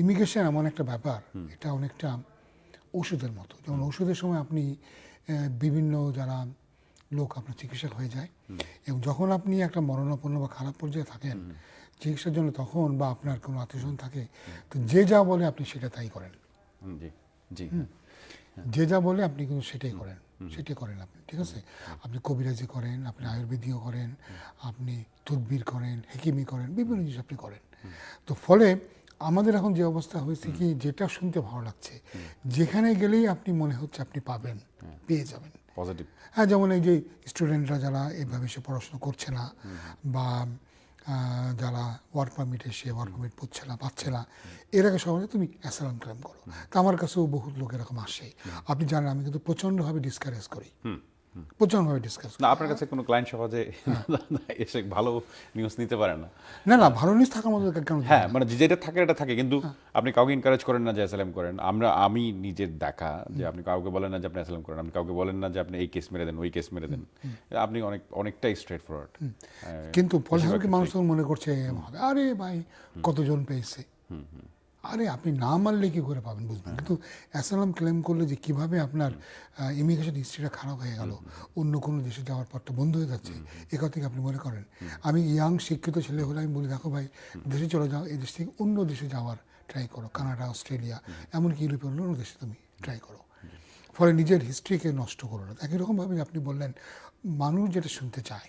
ইমিগ্রেশন এমন একটা ব্যাপার এটা অনেকটা ওষুধের মতো যেমন ওষুধের সময় আপনি বিভিন্ন যারা লোক আপনার চিকিৎসা হয়ে যায় এবং যখন আপনি একটা মরণাপন্ন বা খারাপ পর্যায়ে থাকেন চিকিৎসার জন্য তখন বা আপনার কোনো আত্মীয়স্বজন থাকে তো যে যা বলে আপনি সেটা তাই করেন যে যা বলে আপনি কিন্তু সেটাই করেন সেটাই করেন আপনি ঠিক আছে আপনি কবিরাজি করেন আপনি আয়ুর্বেদীয় করেন আপনি তদবির করেন হেকিমি করেন বিভিন্ন জিনিস আপনি করেন তো ফলে আমাদের এখন যে অবস্থা হয়েছে কি যেটা শুনতে ভালো লাগছে যেখানে গেলেই আপনি মনে হচ্ছে আপনি পাবেন পেয়ে যাবেন পজিটিভ হ্যাঁ যেমন এই যে স্টুডেন্টরা যারা এভাবে সে পড়াশোনা করছে না বা যারা ওয়ার্ক পারমিট এসে ওয়ার্ক পারমিট পড়ছে না পাচ্ছে না এর আগে সহজে তুমি অ্যাসালাম ক্লেম করো তা আমার কাছেও বহু লোক এরকম আসে আপনি জানেন আমি কিন্তু প্রচণ্ডভাবে ডিসকারেজ করি ডিসকাস না আপনার কাছে কোনো ক্লায়েন্ট সহজে এসে ভালো নিউজ নিতে পারে না না না ভালো নিউজ থাকার মতো হ্যাঁ মানে যেটা থাকে এটা থাকে কিন্তু আপনি কাউকে এনকারেজ করেন না যে করেন আমরা আমি নিজের দেখা যে আপনি কাউকে বলেন না যে আপনি অ্যাসাইলাম করেন আপনি কাউকে বলেন না যে আপনি এই কেস মেরে দেন ওই কেস মেরে দেন আপনি অনেক অনেকটাই স্ট্রেট ফরওয়ার্ড কিন্তু পলিসিকে মানুষ মনে করছে আরে ভাই কতজন পেয়েছে আরে আপনি না মারলে কী করে পাবেন বুঝবেন কিন্তু অ্যাসালাম ক্লেম করলে যে কিভাবে আপনার ইমিগ্রেশন হিস্ট্রিটা খারাপ হয়ে গেল অন্য কোনো দেশে যাওয়ার পর তো বন্ধ হয়ে যাচ্ছে এ কথা থেকে আপনি মনে করেন আমি ইয়াং শিক্ষিত ছেলে হলে আমি বলি দেখো ভাই দেশে চলে যাও এই দেশ থেকে অন্য দেশে যাওয়ার ট্রাই করো কানাডা অস্ট্রেলিয়া এমনকি ইউরোপীয় অন্য দেশে তুমি ট্রাই করো ফলে নিজের হিস্ট্রিকে নষ্ট করো না একই রকমভাবে আপনি বললেন মানুষ যেটা শুনতে চায়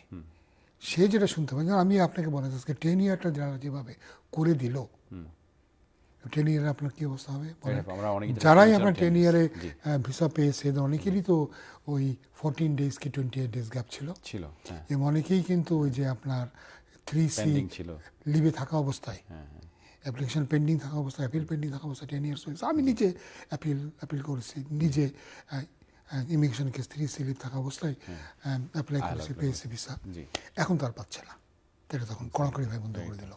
সে যেটা শুনতে পারে আমি আপনাকে বলে আজকে টেন ইয়ারটা যারা যেভাবে করে দিল টেন ইয়ারে আপনার কী অবস্থা হবে হ্যাঁ, যারাই আপনার টেন ইয়ারে ভিসা পেয়েছে অনেকেরই তো ওই ফোরটিন ডেজ কি টোয়েন্টি এইট ডেজ গ্যাপ ছিল হ্যাঁ। এবং অনেকেই কিন্তু ওই যে আপনার থ্রি সি লিভে থাকা অবস্থায় অ্যাপ্লিকেশন হ্যাঁ। পেন্ডিং থাকা অবস্থায় অ্যাপিল পেন্ডিং থাকা অবস্থায় টেন ইয়ার্স হয়েছে আমি নিজে অ্যাপিল অ্যাপিল করেছি নিজে immigration case three C leave থাকা অবস্থায় অ্যাপ্লাই করেছি পেয়েছি ভিসা এখন তো আর পাচ্ছে না এটা তখন ভাই বন্ধ করে দিল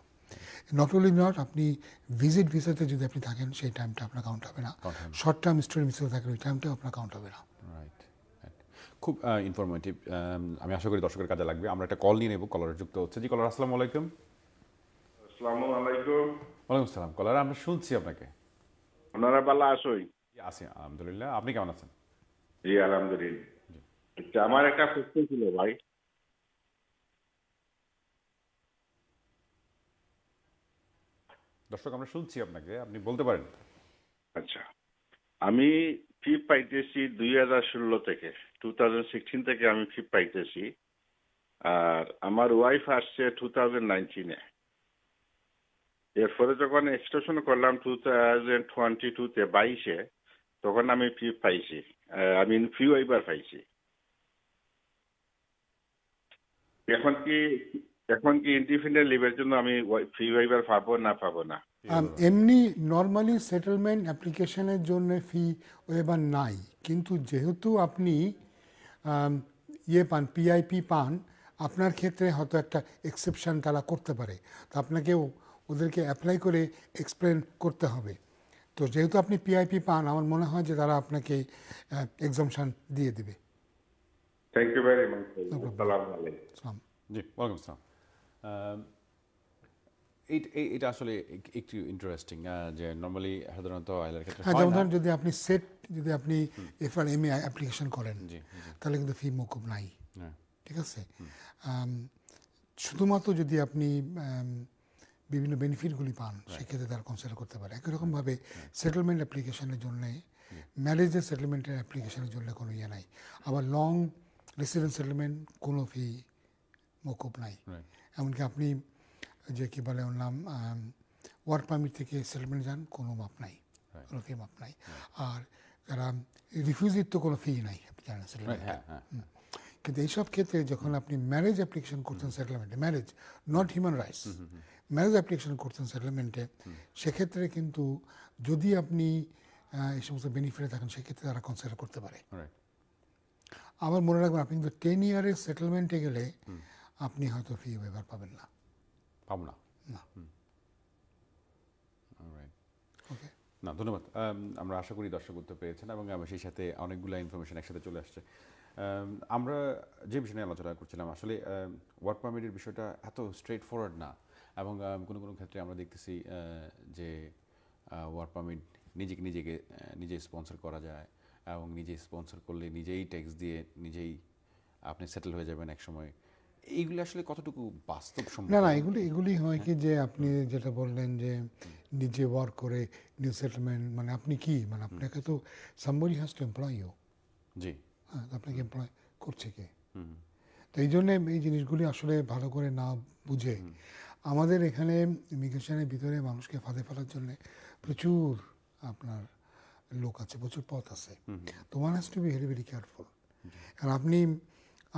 নট অনলি নট আপনি ভিজিট ভিসাতে যদি আপনি থাকেন সেই টাইমটা আপনার কাউন্ট হবে না শর্ট টার্ম স্টুডেন্ট ভিসাতে থাকেন ওই টাইমটাও আপনার কাউন্ট হবে না খুব ইনফরমেটিভ আমি আশা করি দর্শকের কাজে লাগবে আমরা একটা কল নিয়ে নেব কলার যুক্ত হচ্ছে জি কলার আসসালামু আলাইকুম আসসালামু আলাইকুম ওয়ালাইকুম আসসালাম কলার আমরা শুনছি আপনাকে আপনারা ভালো আসই আছি আলহামদুলিল্লাহ আপনি কেমন আছেন জি আলহামদুলিল্লাহ আচ্ছা, আমার একটা প্রশ্ন ছিল ভাই দর্শক আমরা শুনছি আপনাকে আপনি বলতে পারেন আচ্ছা আমি ফি পাইতেছি দুই হাজার ষোলো থেকে টু থাউজেন্ড সিক্সটিন থেকে আমি ফি পাইতেছি আর আমার ওয়াইফ আসছে টু থাউজেন্ড নাইনটিনে এরপরে যখন এক্সটেনশন করলাম টু থাউজেন্ড টোয়েন্টি টুতে বাইশে তখন আমি ফি পাইছি আই মিন ফি ওয়াইবার পাইছি এখন কি এখন কি ইন্ডিপেন্ডেন্ট লিভের জন্য আমি ফ্রি ওয়াইভার পাবো না পাবো না এমনি নর্মালি সেটেলমেন্ট অ্যাপ্লিকেশনের জন্য ফি ওয়েভার নাই কিন্তু যেহেতু আপনি ইয়ে পান পিআইপি পান আপনার ক্ষেত্রে হয়তো একটা এক্সেপশন তারা করতে পারে তো আপনাকেও ওদেরকে অ্যাপ্লাই করে এক্সপ্লেন করতে হবে তো যেহেতু আপনি পিআইপি পান আমার মনে হয় যে তারা আপনাকে এক্সামশন দিয়ে দেবে থ্যাংক ইউ ভেরি মাচ জি ওয়েলকাম এটা um, আসলে একটু ইন্টারেস্টিং যে নর্মালি সাধারণত আইলার ক্ষেত্রে হ্যাঁ যেমন ধরেন যদি আপনি সেট যদি আপনি এফআর এম এ অ্যাপ্লিকেশন করেন তাহলে কিন্তু ফি মকুব নাই হ্যাঁ। ঠিক আছে শুধুমাত্র যদি আপনি বিভিন্ন বেনিফিটগুলি পান সেক্ষেত্রে তারা কনসিডার করতে পারে একই রকমভাবে সেটেলমেন্ট অ্যাপ্লিকেশনের জন্য ম্যারেজের সেটেলমেন্টের অ্যাপ্লিকেশনের জন্য কোনো ইয়ে নাই আবার লং রেসিডেন্ট সেটেলমেন্ট কোনো ফি মকুব নাই এমনকি আপনি যে কি বলে ওর নাম ওয়ার্ক পারমিট থেকে সেটেলমেন্ট যান কোনো মাপ নাই কোনো ফি মাপ নাই আর যারা রিফিউজির তো কোনো ফি নাই আপনি জানেন সেটেলমেন্ট হ্যাঁ, হ্যাঁ। কিন্তু এইসব ক্ষেত্রে যখন আপনি ম্যারেজ অ্যাপ্লিকেশন করছেন সেটেলমেন্টে marriage not human rights marriage application করছেন সেটেলমেন্টে সেক্ষেত্রে কিন্তু যদি আপনি এই সমস্ত বেনিফিটে থাকেন সেক্ষেত্রে তারা কনসিডার করতে পারে আবার মনে রাখবেন আপনি কিন্তু টেন ইয়ারের সেটেলমেন্টে গেলে আপনি হয়তো ফি ওয়েভার পাবেন না পাবো না না ওকে না ধন্যবাদ আমরা আশা করি দর্শক উত্তর পেয়েছেন এবং আমি সেই সাথে অনেকগুলো ইনফরমেশন একসাথে চলে আসছে আমরা যে বিষয় নিয়ে আলোচনা করছিলাম আসলে ওয়ার্ক পারমিটের বিষয়টা এত স্ট্রেট ফরওয়ার্ড না এবং কোনো কোনো ক্ষেত্রে আমরা দেখতেছি যে ওয়ার্ক পারমিট নিজেকে নিজেকে নিজে স্পন্সর করা যায় এবং নিজে স্পন্সর করলে নিজেই ট্যাক্স দিয়ে নিজেই আপনি সেটেল হয়ে যাবেন এক সময় এইগুলি আসলে কতটুকু বাস্তব সম্ভব না না এগুলি এগুলি হয় কি যে আপনি যেটা বললেন যে নিজে ওয়ার্ক করে নিউ সেটেলমেন্ট মানে আপনি কি মানে আপনাকে তো somebody has to employ you জি হ্যাঁ আপনাকে এমপ্লয় করছে কে তো এই জন্যে এই জিনিসগুলি আসলে ভালো করে না বুঝে আমাদের এখানে ইমিগ্রেশনের ভিতরে মানুষকে ফাঁদে ফেলার জন্য প্রচুর আপনার লোক আছে প্রচুর পথ আছে তো one has to be very very careful কারণ আপনি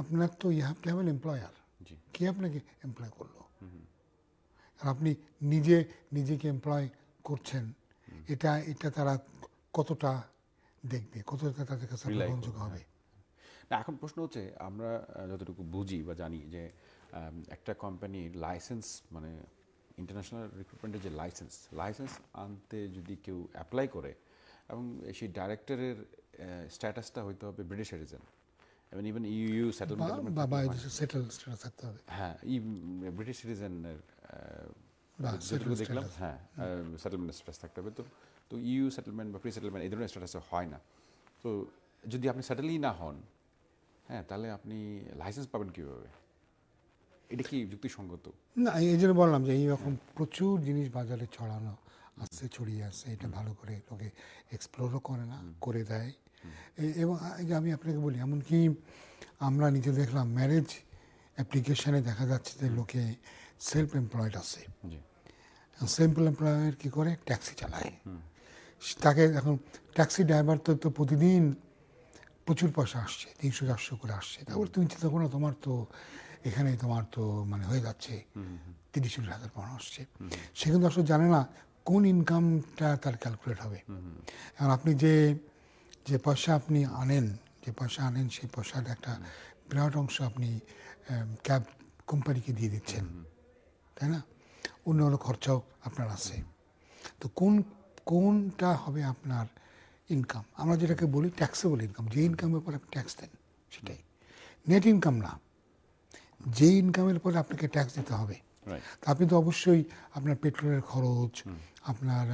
আপনার তো you have to have an employer কে আপনাকে এমপ্লয় করলো আর আপনি নিজে নিজেকে এমপ্লয় করছেন এটা এটা তারা কতটা দেখবে কতটা তাদের কাছে গ্রহণযোগ্য হবে হ্যাঁ। না এখন প্রশ্ন হচ্ছে আমরা যতটুকু বুঝি বা জানি যে একটা কোম্পানির লাইসেন্স মানে ইন্টারন্যাশনাল রিক্রুটমেন্টের যে লাইসেন্স লাইসেন্স আনতে যদি কেউ অ্যাপ্লাই করে এবং সেই ডাইরেক্টরের স্ট্যাটাসটা হইতে হবে ব্রিটিশ সিটিজেন এবং ইভেন ইউ সেটেলমেন্ট বা বা সেটেল স্ট্যাটাস থাকতে হবে হ্যাঁ ই ব্রিটিশ সিটিজেনের যেগুলো দেখলাম হ্যাঁ সেটেলমেন্ট স্ট্যাটাস থাকতে হবে তো তো ইউ e সেটেলমেন্ট বা প্রি সেটেলমেন্ট এই ধরনের স্ট্যাটাস হয় না তো যদি আপনি সেটেলই না হন হ্যাঁ তাহলে আপনি লাইসেন্স পাবেন কীভাবে এটা কি যুক্তিসঙ্গত না এই জন্য বললাম যে এইরকম প্রচুর জিনিস বাজারে ছড়ানো আসছে ছড়িয়ে আসছে এটা ভালো করে লোকে এক্সপ্লোরও করে না করে দেয় এবং আমি আপনাকে বলি এমনকি আমরা নিজে দেখলাম ম্যারেজ অ্যাপ্লিকেশানে দেখা যাচ্ছে যে লোকে সেলফ এমপ্লয়েড আছে সেলফ এমপ্লয়ের কী করে ট্যাক্সি চালায় তাকে এখন ট্যাক্সি ড্রাইভার তো তো প্রতিদিন প্রচুর পয়সা আসছে তিনশো চারশো করে আসছে তারপর তুমি চিন্তা করো তোমার তো এখানে তোমার তো মানে হয়ে যাচ্ছে তিরিশ চল্লিশ হাজার পাউন্ড আসছে সে কিন্তু আসলে জানে না কোন ইনকামটা তার ক্যালকুলেট হবে এখন আপনি যে যে পয়সা আপনি আনেন যে পয়সা আনেন সেই পয়সার একটা বিরাট অংশ আপনি ক্যাব কোম্পানিকে দিয়ে দিচ্ছেন তাই না অন্য অন্য খরচাও আপনার আছে তো কোন কোনটা হবে আপনার ইনকাম আমরা যেটাকে বলি ট্যাক্সেবল ইনকাম যে ইনকামের পর আপনি ট্যাক্স দেন সেটাই নেট ইনকাম না যে ইনকামের পরে আপনাকে ট্যাক্স দিতে হবে তা আপনি তো অবশ্যই আপনার পেট্রোলের খরচ আপনার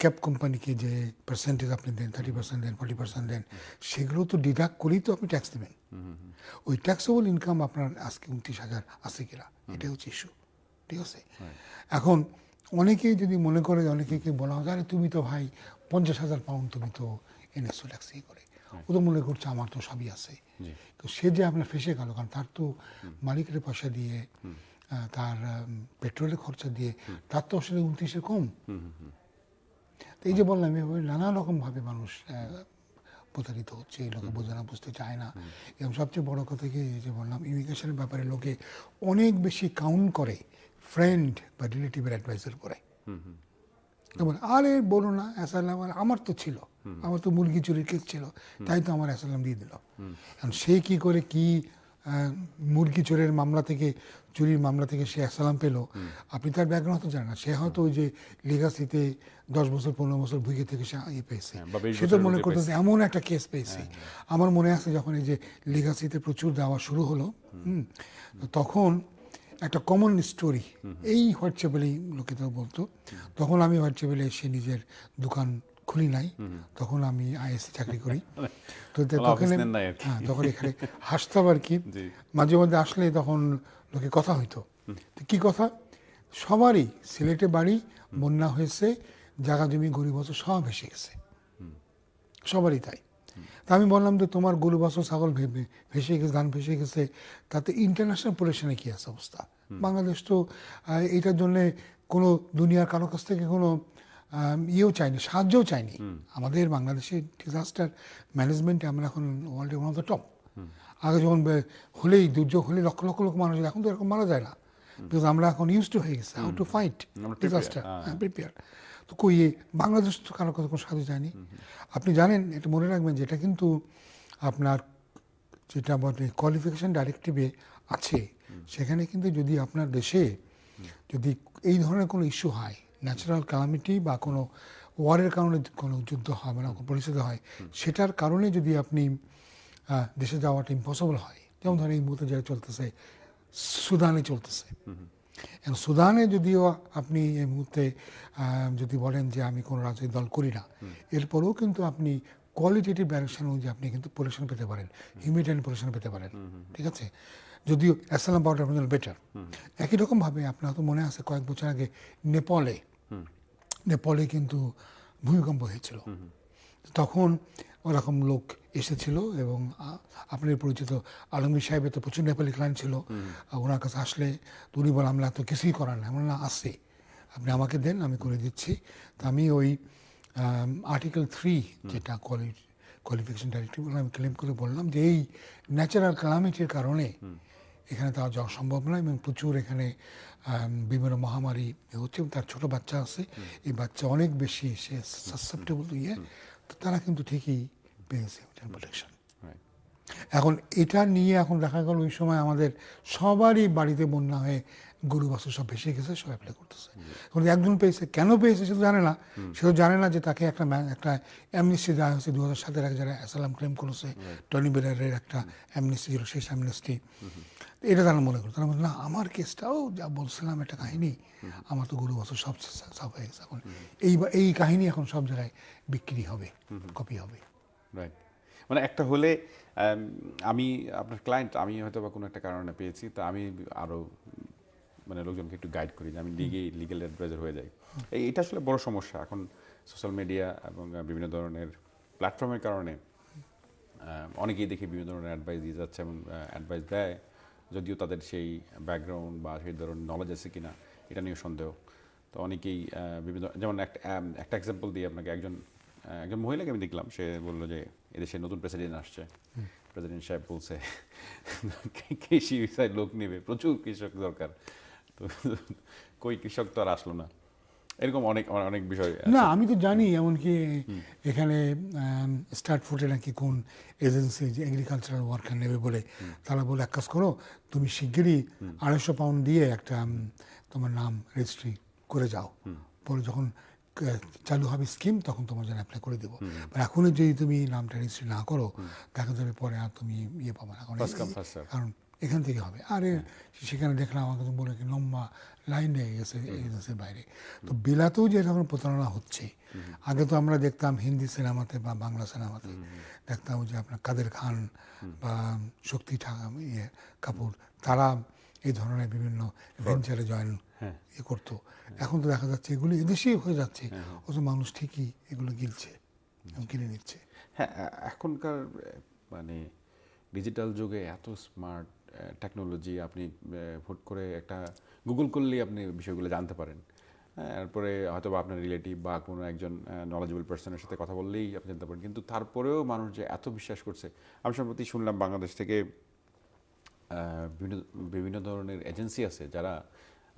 ক্যাব কোম্পানিকে যে পার্সেন্টেজ আপনি দেন থার্টি পার্সেন্ট দেন ফর্টি পার্সেন্ট দেন সেগুলো তো ডিডাক্ট করেই তো আপনি ট্যাক্স দেবেন ওই ট্যাক্সেবল ইনকাম আপনার আজকে উনত্রিশ হাজার আছে কিনা এটাই হচ্ছে ইস্যু ঠিক আছে এখন অনেকেই যদি মনে করে অনেকে বলা হয় আরে তুমি তো ভাই পঞ্চাশ হাজার পাউন্ড তুমি তো এনএসও ট্যাক্স করে ও তো মনে করছে আমার তো সবই আছে তো সে যে আপনার ফেসে গেল কারণ তার তো মালিকের পয়সা দিয়ে তার পেট্রোলের খরচা দিয়ে তার তো আসলে উনত্রিশে কম এই যে বললাম এভাবে নানা রকমভাবে মানুষ প্রতারিত হচ্ছে লোকে বোঝে না বুঝতে চায় না এবং সবচেয়ে বড় কথা কি যে বললাম ইমিগ্রেশনের ব্যাপারে লোকে অনেক বেশি কাউন্ট করে ফ্রেন্ড বা রিলেটিভের অ্যাডভাইজার করে কেমন আরে বলো না অ্যাসাইলাম আমার তো ছিল আমার তো মুরগি চুরির কেস ছিল তাই তো আমার অ্যাসাইলাম দিয়ে দিল কারণ সে কি করে কি মুরগি চোরের মামলা থেকে চুরির মামলা থেকে সে সালাম পেল আপনি তার ব্যাকগ্রাউন্ড তো জানেন না সে হয়তো ওই যে লিগাসিতে দশ বছর পনেরো বছর ভুগে থেকে সে ইয়ে পেয়েছে হ্যাঁ, সে তো মনে করতো যে এমন একটা কেস পেয়েছি হ্যাঁ, হ্যাঁ। আমার মনে আছে যখন এই যে লিগাসিতে প্রচুর দেওয়া শুরু হলো তখন একটা কমন স্টোরি এই হোয়াটসঅ্যাপেলেই তো বলতো তখন আমি হোয়াটসঅ্যাপেলে এসে নিজের দোকান খুলি নাই তখন আমি আইএসসি চাকরি করি [laughs] তো তখন হ্যাঁ তখন এখানে হাসতাম আর কি মাঝে মাঝে আসলে তখন লোকে কথা হইতো কি কথা সবারই সিলেটে বাড়ি বন্যা হয়েছে জায়গা জমি গরিব বছর সব ভেসে গেছে সবারই তাই তা আমি বললাম যে তোমার গরু বাসন ছাগল ভেবে ভেসে গেছে ধান ভেসে গেছে তাতে ইন্টারন্যাশনাল পলিউশনে কী আছে অবস্থা বাংলাদেশ তো এটার জন্যে কোনো দুনিয়ার কারো কাছ থেকে কোনো ইয়েও চাইনি সাহায্যও চাইনি আমাদের বাংলাদেশের ডিজাস্টার ম্যানেজমেন্টে আমরা এখন world one of the top আগে যখন হলেই দুর্যোগ হলে লক্ষ লক্ষ লক্ষ মানুষ এখন তো এরকম মারা যায় না বিকজ আমরা এখন ইউজ টু হয়ে গেছি how to fight disaster prepare তো কই বাংলাদেশ তো কারোর কথা কোনো সাহায্য চায়নি আপনি জানেন এটা মনে রাখবেন যেটা কিন্তু আপনার যেটা আমাদের কোয়ালিফিকেশান ডাইরেক্টিভে আছে সেখানে কিন্তু যদি আপনার দেশে যদি এই ধরনের কোনো ইস্যু হয় ন্যাচারাল কালামিটি বা কোনো ওয়ারের কারণে কোনো যুদ্ধ হয় মানে পরিস্থিতি হয় সেটার কারণে যদি আপনি দেশে যাওয়াটা ইম্পসিবল হয় যেমন ধরেন এই মুহূর্তে যেটা চলতেছে সুদানে চলতেছে সুদানে যদিও আপনি এই মুহূর্তে যদি বলেন যে আমি কোনো রাজনৈতিক দল করি না এরপরেও কিন্তু আপনি কোয়ালিটেটিভ ডাইরেকশন অনুযায়ী আপনি কিন্তু পলিউশন পেতে পারেন হিউমিডিয়ান পলিউশন পেতে পারেন ঠিক আছে যদিও অ্যাসালাম বর্ডার আপনার বেটার একই রকমভাবে আপনার তো মনে আছে কয়েক বছর আগে নেপালে নেপালে কিন্তু ভূমিকম্প হয়েছিল তখন ওরকম লোক এসেছিল এবং আপনার পরিচিত আলমগীর সাহেবের তো প্রচুর নেপালি ক্লায়েন্ট ছিল ওনার কাছে আসলে উনি বলে আমরা তো কিছুই করার না আমরা আসে আপনি আমাকে দেন আমি করে দিচ্ছি তো আমি ওই আর্টিকেল থ্রি যেটা কোয়ালিফিকেশন ডাইরেক্টিভ আমি ক্লেম করে বললাম যে এই ন্যাচারাল ক্যালামিটির কারণে এখানে তাও যাওয়া সম্ভব নয় এবং প্রচুর এখানে বিভিন্ন মহামারী হচ্ছে এবং তার ছোট বাচ্চা আছে এই বাচ্চা অনেক বেশি সে সাসেপ্টেবল ইয়ে তো তারা কিন্তু ঠিকই পেয়েছে প্রোটেকশন এখন এটা নিয়ে এখন দেখা গেল ওই সময় আমাদের সবারই বাড়িতে বন্যা হয়ে গরু বাসু সব ভেসে গেছে সব অ্যাপ্লাই করতেছে এখন একজন পেয়েছে কেন পেয়েছে সে তো জানে না সে তো জানে না যে তাকে একটা একটা অ্যামনিস্টি দেওয়া হয়েছে দু হাজার সাতের এক যারা অ্যাসালাম ক্লেম করেছে টনি বেরারের একটা অ্যামনেস্টি ছিল শেষ অ্যামনেস্টি এটা তারা মনে করতো তারা না আমার কেসটাও যা বলছিলাম একটা কাহিনী আমার তো গুরু বছর সব সব হয়ে গেছে এখন এই এই কাহিনী এখন সব জায়গায় বিক্রি হবে কপি হবে রাইট মানে একটা হলে আমি আপনার ক্লায়েন্ট আমি হয়তো বা কোনো একটা কারণে পেয়েছি তা আমি আরও মানে লোকজনকে একটু গাইড করি যে আমি লিগে লিগেল অ্যাডভাইজার হয়ে যাই এই এটা আসলে বড় সমস্যা এখন সোশ্যাল মিডিয়া এবং বিভিন্ন ধরনের প্ল্যাটফর্মের কারণে অনেকেই দেখি বিভিন্ন ধরনের অ্যাডভাইস দিয়ে যাচ্ছে এবং অ্যাডভাইস দেয় যদিও তাদের সেই ব্যাকগ্রাউন্ড বা সেই ধরনের নলেজ আছে কিনা এটা নিয়ে সন্দেহ তো অনেকেই বিভিন্ন যেমন একটা একটা এক্সাম্পল দিয়ে আপনাকে একজন একজন মহিলাকে আমি দেখলাম সে বললো যে এদেশে নতুন প্রেসিডেন্ট আসছে প্রেসিডেন্ট সাহেব বলছে কৃষি বিষয় লোক নেবে প্রচুর কৃষক দরকার তো কই কৃষক তো আর আসলো না এরকম অনেক অনেক বিষয় না আমি তো জানি এমনকি এখানে স্টার্ট ফুটে নাকি কোন এজেন্সি যে এগ্রিকালচারাল ওয়ার্কার নেবে বলে তারা বলে এক কাজ করো তুমি শিগগিরই আড়াইশো পাউন্ড দিয়ে একটা তোমার নাম রেজিস্ট্রি করে যাও পরে যখন চালু হবে স্কিম তখন তোমার জন্য অ্যাপ্লাই করে দেবো বা মানে এখনও যদি তুমি নামটা রেজিস্ট্রি না করো দেখা যাবে পরে আর তুমি ইয়ে পাবো না কারণ এখান থেকে হবে আর হ্যাঁ। সেখানে দেখলাম আমাকে বলে কি লম্বা লাইন হয়ে গেছে এজেন্সির বাইরে তো বিলাতেও যে এরকম প্রতারণা হচ্ছে আগে তো আমরা দেখতাম হিন্দি সিনেমাতে বা বাংলা সিনেমাতে দেখতাম যে আপনার কাদের খান বা শক্তি ইয়ে কাপুর তারা এই ধরনের বিভিন্ন ভেঞ্চারে জয়েন ইয়ে করতো এখন তো দেখা যাচ্ছে এগুলি এদেশেই হয়ে যাচ্ছে হ্যাঁ, হ্যাঁ। অথচ মানুষ ঠিকই এগুলো গিলছে কিনে নিচ্ছে হ্যাঁ এখনকার মানে ডিজিটাল যুগে এত স্মার্ট টেকনোলজি আপনি হুট করে একটা গুগল করলেই আপনি বিষয়গুলো জানতে পারেন তারপরে হয়তো বা আপনার রিলেটিভ বা কোনো একজন নলেজেবল পার্সনের সাথে কথা বললেই আপনি জানতে পারেন কিন্তু তারপরেও মানুষ যে এত বিশ্বাস করছে আমি সম্প্রতি শুনলাম বাংলাদেশ থেকে বিভিন্ন বিভিন্ন ধরনের এজেন্সি আছে যারা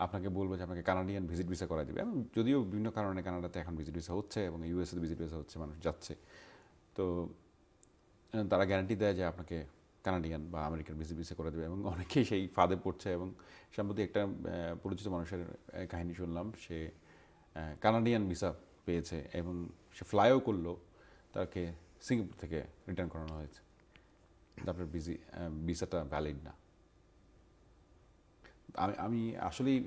আপনাকে বলবো যে আপনাকে কানাডিয়ান ভিজিট ভিসা করা দেবে এবং যদিও বিভিন্ন কারণে কানাডাতে এখন ভিজিট ভিসা হচ্ছে এবং ইউএসএতে ভিজিট ভিসা হচ্ছে মানুষ যাচ্ছে তো তারা গ্যারান্টি দেয় যে আপনাকে কানাডিয়ান বা আমেরিকান ভিসি ভিসি করে দেবে এবং অনেকেই সেই ফাঁদে পড়ছে এবং সম্প্রতি একটা পরিচিত মানুষের কাহিনী শুনলাম সে কানাডিয়ান ভিসা পেয়েছে এবং সে ফ্লাইও করলো তাকে সিঙ্গাপুর থেকে রিটার্ন করানো হয়েছে তারপরে ভিজি ভিসাটা ভ্যালিড না আমি আমি আসলেই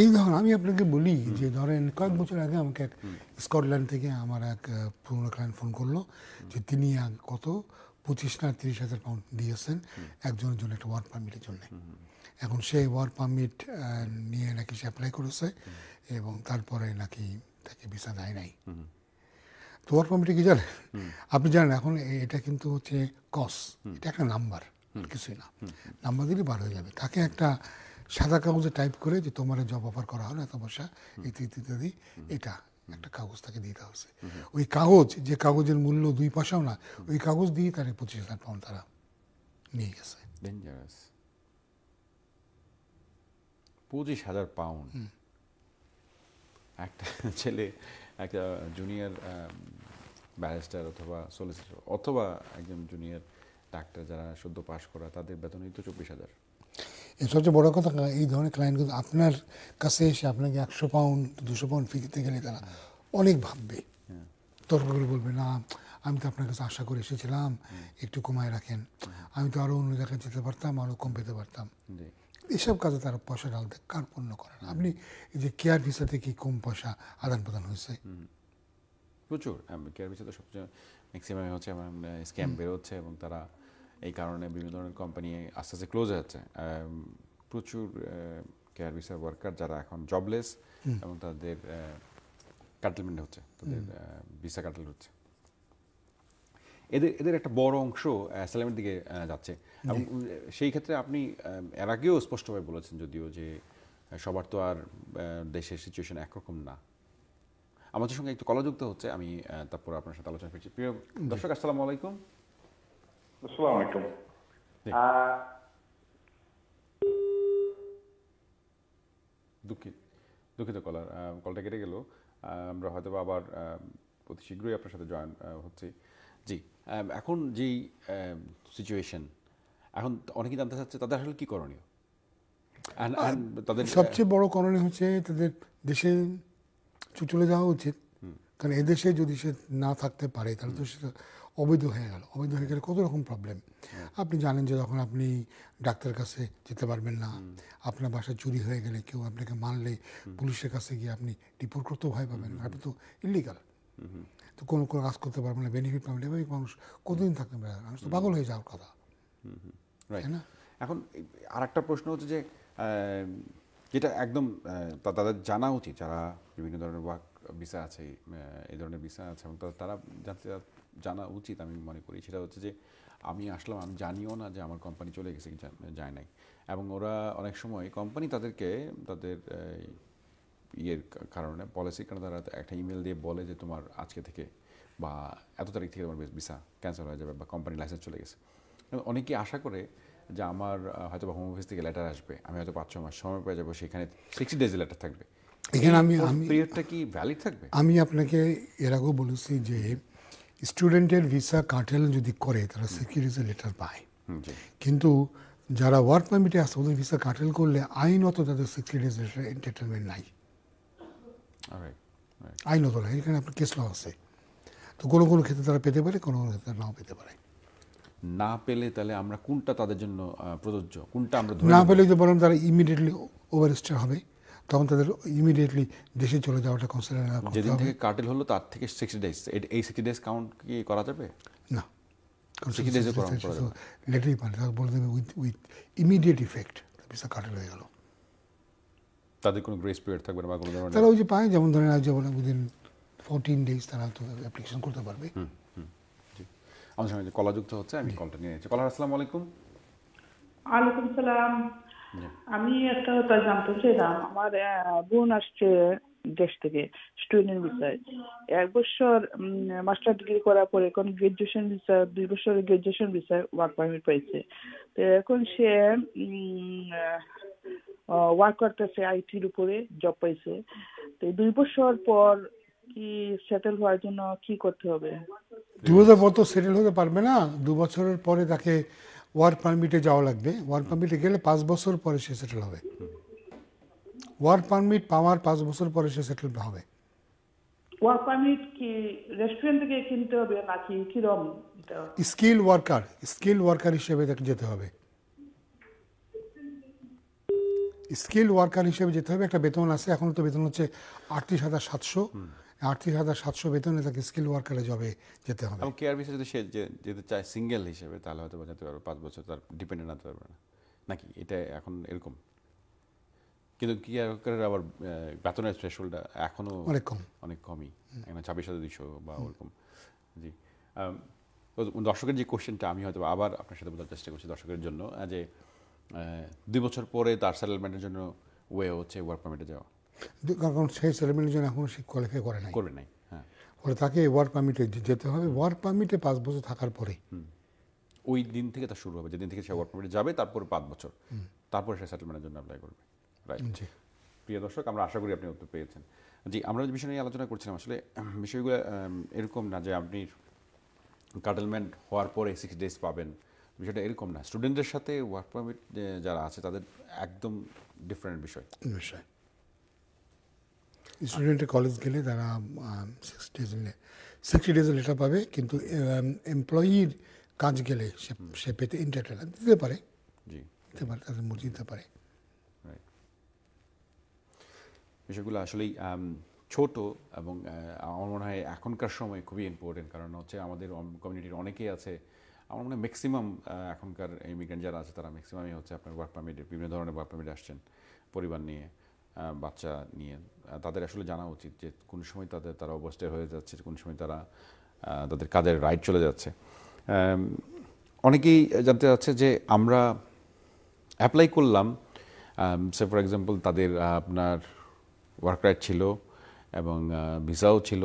এই ধরুন আমি আপনাকে বলি যে ধরেন কয়েক বছর আগে আমাকে এক স্কটল্যান্ড থেকে আমার এক পুরনো ক্লায়েন্ট ফোন করলো যে তিনি কত পঁচিশ না তিরিশ হাজার পাউন্ড দিয়েছেন একজনের জন্য একটা ওয়ার্ক পারমিটের জন্য এখন সেই ওয়ার্ক পারমিট নিয়ে নাকি সে অ্যাপ্লাই করেছে এবং তারপরে নাকি তাকে ভিসা দেয় নাই তো ওয়ার্ক পারমিটে কি জানেন আপনি জানেন এখন এটা কিন্তু হচ্ছে কস এটা একটা নাম্বার কিছুই না নাম্বার দিলে বার হয়ে যাবে তাকে একটা সাদা কাগজে টাইপ করে যে তোমার জব অফার করা হলো এত বসা ইত্যাদি ইত্যাদি এটা একটা কাগজ তাকে দিতে হয়েছে ওই কাগজ যে কাগজের মূল্য দুই পয়সাও না ওই কাগজ দিয়ে তার পঁচিশ হাজার পাউন্ড তারা নিয়ে গেছে পঁচিশ হাজার পাউন্ড একটা ছেলে একটা জুনিয়র ব্যারিস্টার অথবা সলিসিটর অথবা একজন জুনিয়র ডাক্তার যারা সদ্য পাশ করা তাদের বেতনই তো চব্বিশ হাজার সবচেয়ে বড় কথা এই ধরনের ক্লায়েন্ট কিন্তু আপনার কাছে এসে আপনাকে একশো পাউন্ড দুশো পাউন্ড ফি দিতে গেলে তারা অনেক ভাববে হ্যাঁ। তর্ক করে বলবে না আমি তো আপনার কাছে আশা করে এসেছিলাম একটু কমায় রাখেন আমি তো আরও অন্য জায়গায় যেতে পারতাম আরও কম পেতে পারতাম এসব কাজে তারা পয়সা ঢালতে পণ্য করে না আপনি যে কেয়ার ভিসাতে কি কম পয়সা আদান প্রদান হয়েছে প্রচুর কেয়ার ভিসা তো সবচেয়ে ম্যাক্সিমাম হচ্ছে স্ক্যাম বেরোচ্ছে এবং তারা এই কারণে বিভিন্ন ধরনের কোম্পানি আস্তে আস্তে ক্লোজ হচ্ছে প্রচুর কেয়ার ভিসার ওয়ার্কার যারা এখন জবলেস এবং তাদের কাটেলমেন্ট হচ্ছে তাদের ভিসা কাটেল হচ্ছে এদের এদের একটা বড় অংশ স্যালামের দিকে যাচ্ছে এবং সেই ক্ষেত্রে আপনি এর আগেও স্পষ্টভাবে বলেছেন যদিও যে সবার তো আর দেশের সিচুয়েশন একরকম না আমাদের সঙ্গে একটু কলাযুক্ত হচ্ছে আমি তারপর আপনার সাথে আলোচনা করছি প্রিয় দর্শক আসসালামু আলাইকুম আসসালামু আলাইকুম দুঃখিত দুঃখিত কলার কলটা কেটে গেল আমরা হয়তো আবার অতি শীঘ্রই আপনার সাথে জয়েন হচ্ছি জি এখন যে সিচুয়েশন এখন অনেকে জানতে চাচ্ছে তাদের আসলে কি করণীয় তাদের সবচেয়ে বড় করণীয় হচ্ছে তাদের দেশে চুচলে যাওয়া উচিত কারণ এদেশে যদি সে না থাকতে পারে তাহলে তো সেটা অবৈধ হয়ে গেল অবৈধ হয়ে গেলে কত রকম প্রবলেম হ্যাঁ। আপনি জানেন যে তখন আপনি ডাক্তারের কাছে যেতে পারবেন না আপনার বাসা চুরি হয়ে গেলে কেউ আপনাকে মানলে পুলিশের কাছে গিয়ে আপনি রিপোর্ট করতেও ভয় পাবেন আপনি তো ইলিগাল তো কোনো কোনো কাজ করতে পারবেন না বেনিফিট পাবেন এভাবে মানুষ কতদিন থাকতে পারে মানুষ তো পাগল হয়ে যাওয়ার কথা তাই না এখন আর একটা প্রশ্ন হচ্ছে যে যেটা একদম তাদের জানা উচিত যারা বিভিন্ন ধরনের ওয়ার্ক ভিসা আছে এই ধরনের ভিসা আছে এবং তারা জানতে জানা উচিত আমি মনে করি সেটা হচ্ছে যে আমি আসলাম আমি জানিও না যে আমার কোম্পানি চলে গেছে যায় নাই এবং ওরা অনেক সময় কোম্পানি তাদেরকে তাদের ইয়ের কারণে পলিসির কারণে তারা একটা ইমেল দিয়ে বলে যে তোমার আজকে থেকে বা এত তারিখ থেকে তোমার ভিসা ক্যান্সেল হয়ে যাবে বা কোম্পানির লাইসেন্স চলে গেছে অনেকে আশা করে যে আমার হয়তো হোম অফিস থেকে লেটার আসবে আমি হয়তো পাঁচ ছ মাস সময় পেয়ে যাবো সেখানে সিক্সটি ডেজ লেটার থাকবে এখানে আমি পিরিয়ডটা কি ভ্যালিড থাকবে আমি আপনাকে এর আগেও বলেছি যে স্টুডেন্টের ভিসা কাটেল যদি করে তারা সিকিউরিটি লেটার পায় কিন্তু যারা ওয়ার্ক পারমিটে আসে ওদের ভিসা কাটেল করলে আইনত তাদের সিকিউরিটি লেটার এন্টারটেনমেন্ট নাই আইনত নাই এখানে আপনার কেস ল আছে তো কোনো কোনো ক্ষেত্রে তারা পেতে পারে কোনো কোনো ক্ষেত্রে নাও পেতে পারে না পেলে তাহলে আমরা কোনটা তাদের জন্য প্রযোজ্য কোনটা আমরা না পেলে যদি বলেন তারা ইমিডিয়েটলি ওভারস্টার হবে তখন তাদের ইমিডিয়েটলি দেশে চলে যাওয়াটা কনসিডার না যেদিন থেকে কার্টেল হলো তার থেকে সিক্সটি ডেজ এই সিক্সটি ডেজ কাউন্ট কি করা যাবে না লেটারই মানে তাকে বলে দেবে with with immediate effect visa curtail হয়ে গেল তাদের কোনো গ্রেস পিরিয়ড থাকবে না বা কোনো ধরনের তারা ওই যে পায় যেমন ধরেন আজ যেমন উইদিন ফোরটিন ডেজ তারা তো অ্যাপ্লিকেশন করতে পারবে আমার সঙ্গে কলা যুক্ত হচ্ছে আমি কলটা নিয়ে নিচ্ছি কলার আসসালামু আলাইকুম আলাইকুম সালাম আমি একটা কথা জানতে চাইলাম আমার বোন আসছে দেশ থেকে স্টুডেন্ট ভিসায় এক বছর মাস্টার ডিগ্রি করার পরে এখন গ্রাজুয়েশন ভিসা দুই বছর গ্রাজুয়েশন ভিসায় ওয়ার্ক পারমিট পাইছে তো এখন সে ওয়ার্ক করতেছে আইটির উপরে জব পাইছে তো দুই বছর পর কি সেটেল হওয়ার জন্য কি করতে হবে দু বছর পর তো সেটেল হতে পারবে না দু বছরের পরে তাকে ওয়ার্ক পারমিটে যাওয়া লাগবে ওয়ার্ক পারমিটে গেলে পাঁচ বছর পরে সে সেটেল হবে ওয়ার্ক পারমিট পাওয়ার পাঁচ বছর পরে সে সেটেল হবে ওয়ার্ক পারমিট কি রেস্টুরেন্ট থেকে কিনতে হবে নাকি কিরম স্কিল ওয়ার্কার স্কিল ওয়ার্কার হিসেবে যেতে হবে স্কিল ওয়ার্কার হিসেবে যেতে হবে একটা বেতন আছে এখন তো বেতন হচ্ছে আটত্রিশ হাজার সাতশো আটত্রিশ হাজার সাতশো বেতনে তাকে স্কিল ওয়ার্কারে জবে যেতে হবে এবং কেয়ার ভিসা যদি সে যেতে চায় সিঙ্গেল হিসেবে তাহলে হয়তো যেতে পারবে পাঁচ বছর তার ডিপেন্ডেন্ট হতে পারবে না নাকি এটা এখন এরকম কিন্তু কেয়ার ওয়ার্কারের আবার বেতনের থ্রেশহোল্ডটা এখনও অনেক কম অনেক কমই এখন ছাব্বিশ হাজার দুইশো বা ওরকম জি দর্শকের যে কোশ্চেনটা আমি হয়তো আবার আপনার সাথে বোঝার চেষ্টা করছি দর্শকের জন্য যে দুই বছর পরে তার সেটেলমেন্টের জন্য ওয়ে হচ্ছে ওয়ার্ক পারমিটে যাওয়া কারণ সেই ছেলেমেয়ের এখন সে কোয়ালিফাই করে নাই করে নাই হ্যাঁ ফলে তাকে ওয়ার্ক পারমিটে যেতে হবে ওয়ার্ক পারমিটে পাঁচ বছর থাকার পরে ওই দিন থেকে তা শুরু হবে যেদিন থেকে সে ওয়ার্ক পারমিটে যাবে তারপর পাঁচ বছর তারপরে সে সেটেলমেন্টের জন্য অ্যাপ্লাই করবে রাইট প্রিয় দর্শক আমরা আশা করি আপনি উত্তর পেয়েছেন জি আমরা যে বিষয় নিয়ে আলোচনা করছিলাম আসলে বিষয়গুলো এরকম না যে আপনি কাটেলমেন্ট হওয়ার পরে সিক্স ডেজ পাবেন বিষয়টা এরকম না স্টুডেন্টদের সাথে ওয়ার্ক পারমিট যারা আছে তাদের একদম ডিফারেন্ট বিষয় বিষয় স্টুডেন্টের কলেজ গেলে তারা sixty days sixty days letter পাবে কিন্তু এমপ্লয়ির um, কাজ গেলে সে সে পেতে ইন্টারটেল দিতে পারে দিতে পারে তাদের মর্জি দিতে পারে বিষয়গুলো আসলেই ছোট এবং আমার মনে হয় এখনকার সময় খুবই ইম্পর্টেন্ট কারণ হচ্ছে আমাদের কমিউনিটির অনেকেই আছে আমার মনে হয় ম্যাক্সিমাম এখনকার ইমিগ্রেন্ট যারা আছে তারা ম্যাক্সিমামই হচ্ছে আপনার ওয়ার্ক পারমিটে বিভিন্ন ধরনের ওয়ার্ক পারমিট আসছেন পরিবার নিয়ে বাচ্চা নিয়ে তাদের আসলে জানা উচিত যে কোন সময় তাদের তারা অবস্থায় হয়ে যাচ্ছে কোন সময় তারা তাদের কাজের রাইট চলে যাচ্ছে অনেকেই জানতে চাচ্ছে যে আমরা অ্যাপ্লাই করলাম সে ফর এক্সাম্পল তাদের আপনার ওয়ার্ক রাইট ছিল এবং ভিসাও ছিল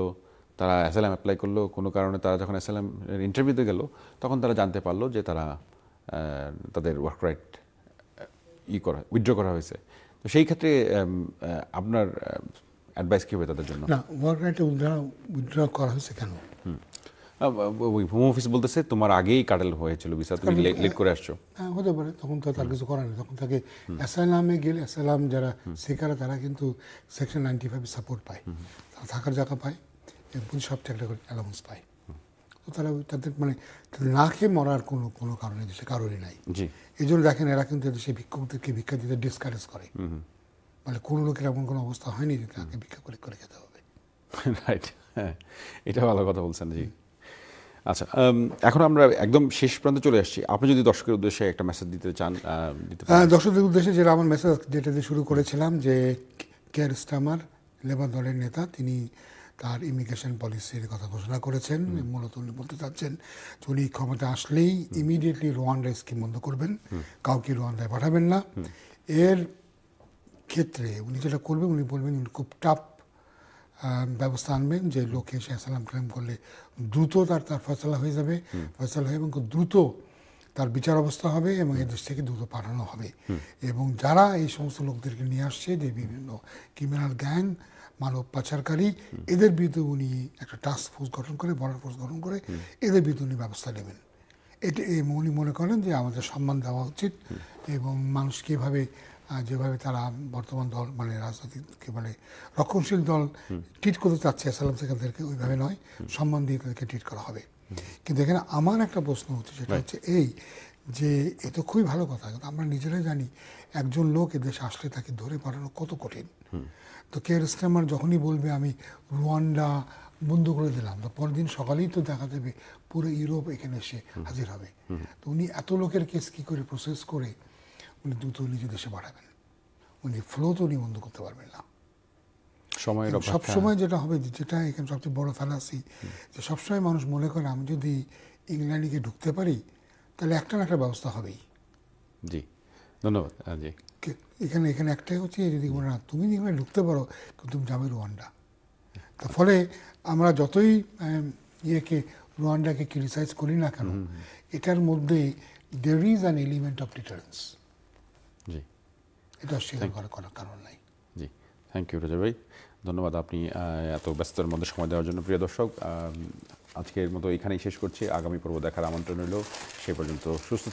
তারা অ্যাসাইলাম অ্যাপ্লাই করলো কোনো কারণে তারা যখন অ্যাসাইলাম ইন্টারভিউতে গেল তখন তারা জানতে পারলো যে তারা তাদের ওয়ার্ক রাইট ই করা উইথড্র করা হয়েছে তো সেই ক্ষেত্রে আপনার অ্যাডভাইস কী হবে তাদের জন্য না ওয়ার্কারটা উইথড্র উইথড্র করা হয়েছে কেন ওই হোম অফিস বলতেছে তোমার আগেই কাটেল হয়েছিল বিশাল তুমি লেট করে আসছো হ্যাঁ হতে পারে তখন তো তার কিছু করার নেই তখন তাকে অ্যাসাইলামে গেলে অ্যাসাইলাম যারা শিকারা তারা কিন্তু সেকশন নাইনটি ফাইভে সাপোর্ট পায় তারা থাকার জায়গা পায় এবং সব সপ্তাহে করে অ্যালাউন্স পায় তারা তাদের মানে না খেয়ে মরার কোনো কোনো কারণে দেশে কারোরই নাই এই জন্য দেখেন এরা কিন্তু দেশে ভিক্ষকদেরকে ভিক্ষা দিতে ডিসকারেজ করে মানে কোনো লোকের এমন কোনো অবস্থা হয়নি যে তাকে ভিক্ষা করে করে খেতে হবে রাইট হ্যাঁ এটা ভালো কথা বলছেন জি আচ্ছা এখন আমরা একদম শেষ প্রান্তে চলে আসছি আপনি যদি দর্শকের উদ্দেশ্যে একটা মেসেজ দিতে চান হ্যাঁ, দর্শকদের উদ্দেশ্যে যেটা আমার মেসেজ যেটা দিয়ে শুরু করেছিলাম যে কেয়ার স্টামার লেবার দলের নেতা তিনি তার ইমিগ্রেশন পলিসির কথা ঘোষণা করেছেন মূলত উনি বলতে চাচ্ছেন যে উনি ক্ষমতা আসলেই ইমিডিয়েটলি রোয়ান্ডা স্কিম বন্ধ করবেন কাউকে রোয়ান্ডায় পাঠাবেন না এর ক্ষেত্রে উনি যেটা করবেন উনি বলবেন উনি খুব টাফ ব্যবস্থা আনবেন যে লোকে সে আসালাম ক্লেম করলে দ্রুত তার তার ফসলা হয়ে যাবে ফসলা হয়ে এবং দ্রুত তার বিচার অবস্থা হবে এবং এদেশ থেকে দ্রুত পাঠানো হবে এবং যারা এই সমস্ত লোকদেরকে নিয়ে আসছে যে বিভিন্ন ক্রিমিনাল গ্যাং মানব পাচারকারী এদের বিরুদ্ধে উনি একটা টাস্ক ফোর্স গঠন করে বর্ডার ফোর্স গঠন করে এদের বিরুদ্ধে উনি ব্যবস্থা নেবেন এটা উনি মনে করেন যে আমাদের সম্মান দেওয়া উচিত এবং মানুষকে এভাবে যেভাবে তারা বর্তমান দল মানে রাজনৈতিককে মানে রক্ষণশীল দল ট্রিট করতে চাচ্ছে সালাম সেখানদেরকে ওইভাবে নয় সম্মান দিয়ে তাদেরকে ট্রিট করা হবে কিন্তু এখানে আমার একটা প্রশ্ন হচ্ছে সেটা হচ্ছে এই যে এ তো খুবই ভালো কথা আমরা নিজেরাই জানি একজন লোক এদেশে আসলে তাকে ধরে পাঠানো কত কঠিন তো কে আর যখনই বলবে আমি রুয়ান্ডা বন্ধ করে দিলাম তো পরের দিন সকালেই তো দেখা যাবে পুরো ইউরোপ এখানে এসে হাজির হবে তো উনি এত লোকের কেস কী করে প্রসেস করে উনি দ্রুত নিজের দেশে পাঠাবেন উনি ফ্লো তো উনি বন্ধ করতে পারবেন না সময় সবসময় যেটা হবে যেটা এখানে সবচেয়ে বড় ফেলাসি যে সবসময় মানুষ মনে করে আমি যদি ইংল্যান্ডে ঢুকতে পারি তাহলে একটা না একটা ব্যবস্থা হবেই জি ধন্যবাদ জি এখানে এখানে একটাই হচ্ছে যদি না তুমি এখানে ঢুকতে পারো কিন্তু তুমি যাবে রুয়ান্ডা তার ফলে আমরা যতই ইয়েকে রুয়ান্ডাকে ক্রিটিসাইজ করি না কেন এটার মধ্যে there is an element of deterrence জি এটা অস্বীকার করার কোনো কারণ নাই জি থ্যাংক ইউ রাজা ভাই ধন্যবাদ আপনি এত ব্যস্ততার মধ্যে সময় দেওয়ার জন্য প্রিয় দর্শক আজকের মতো এখানেই শেষ করছি আগামী পর্ব দেখার আমন্ত্রণ রইল সে পর্যন্ত সুস্থ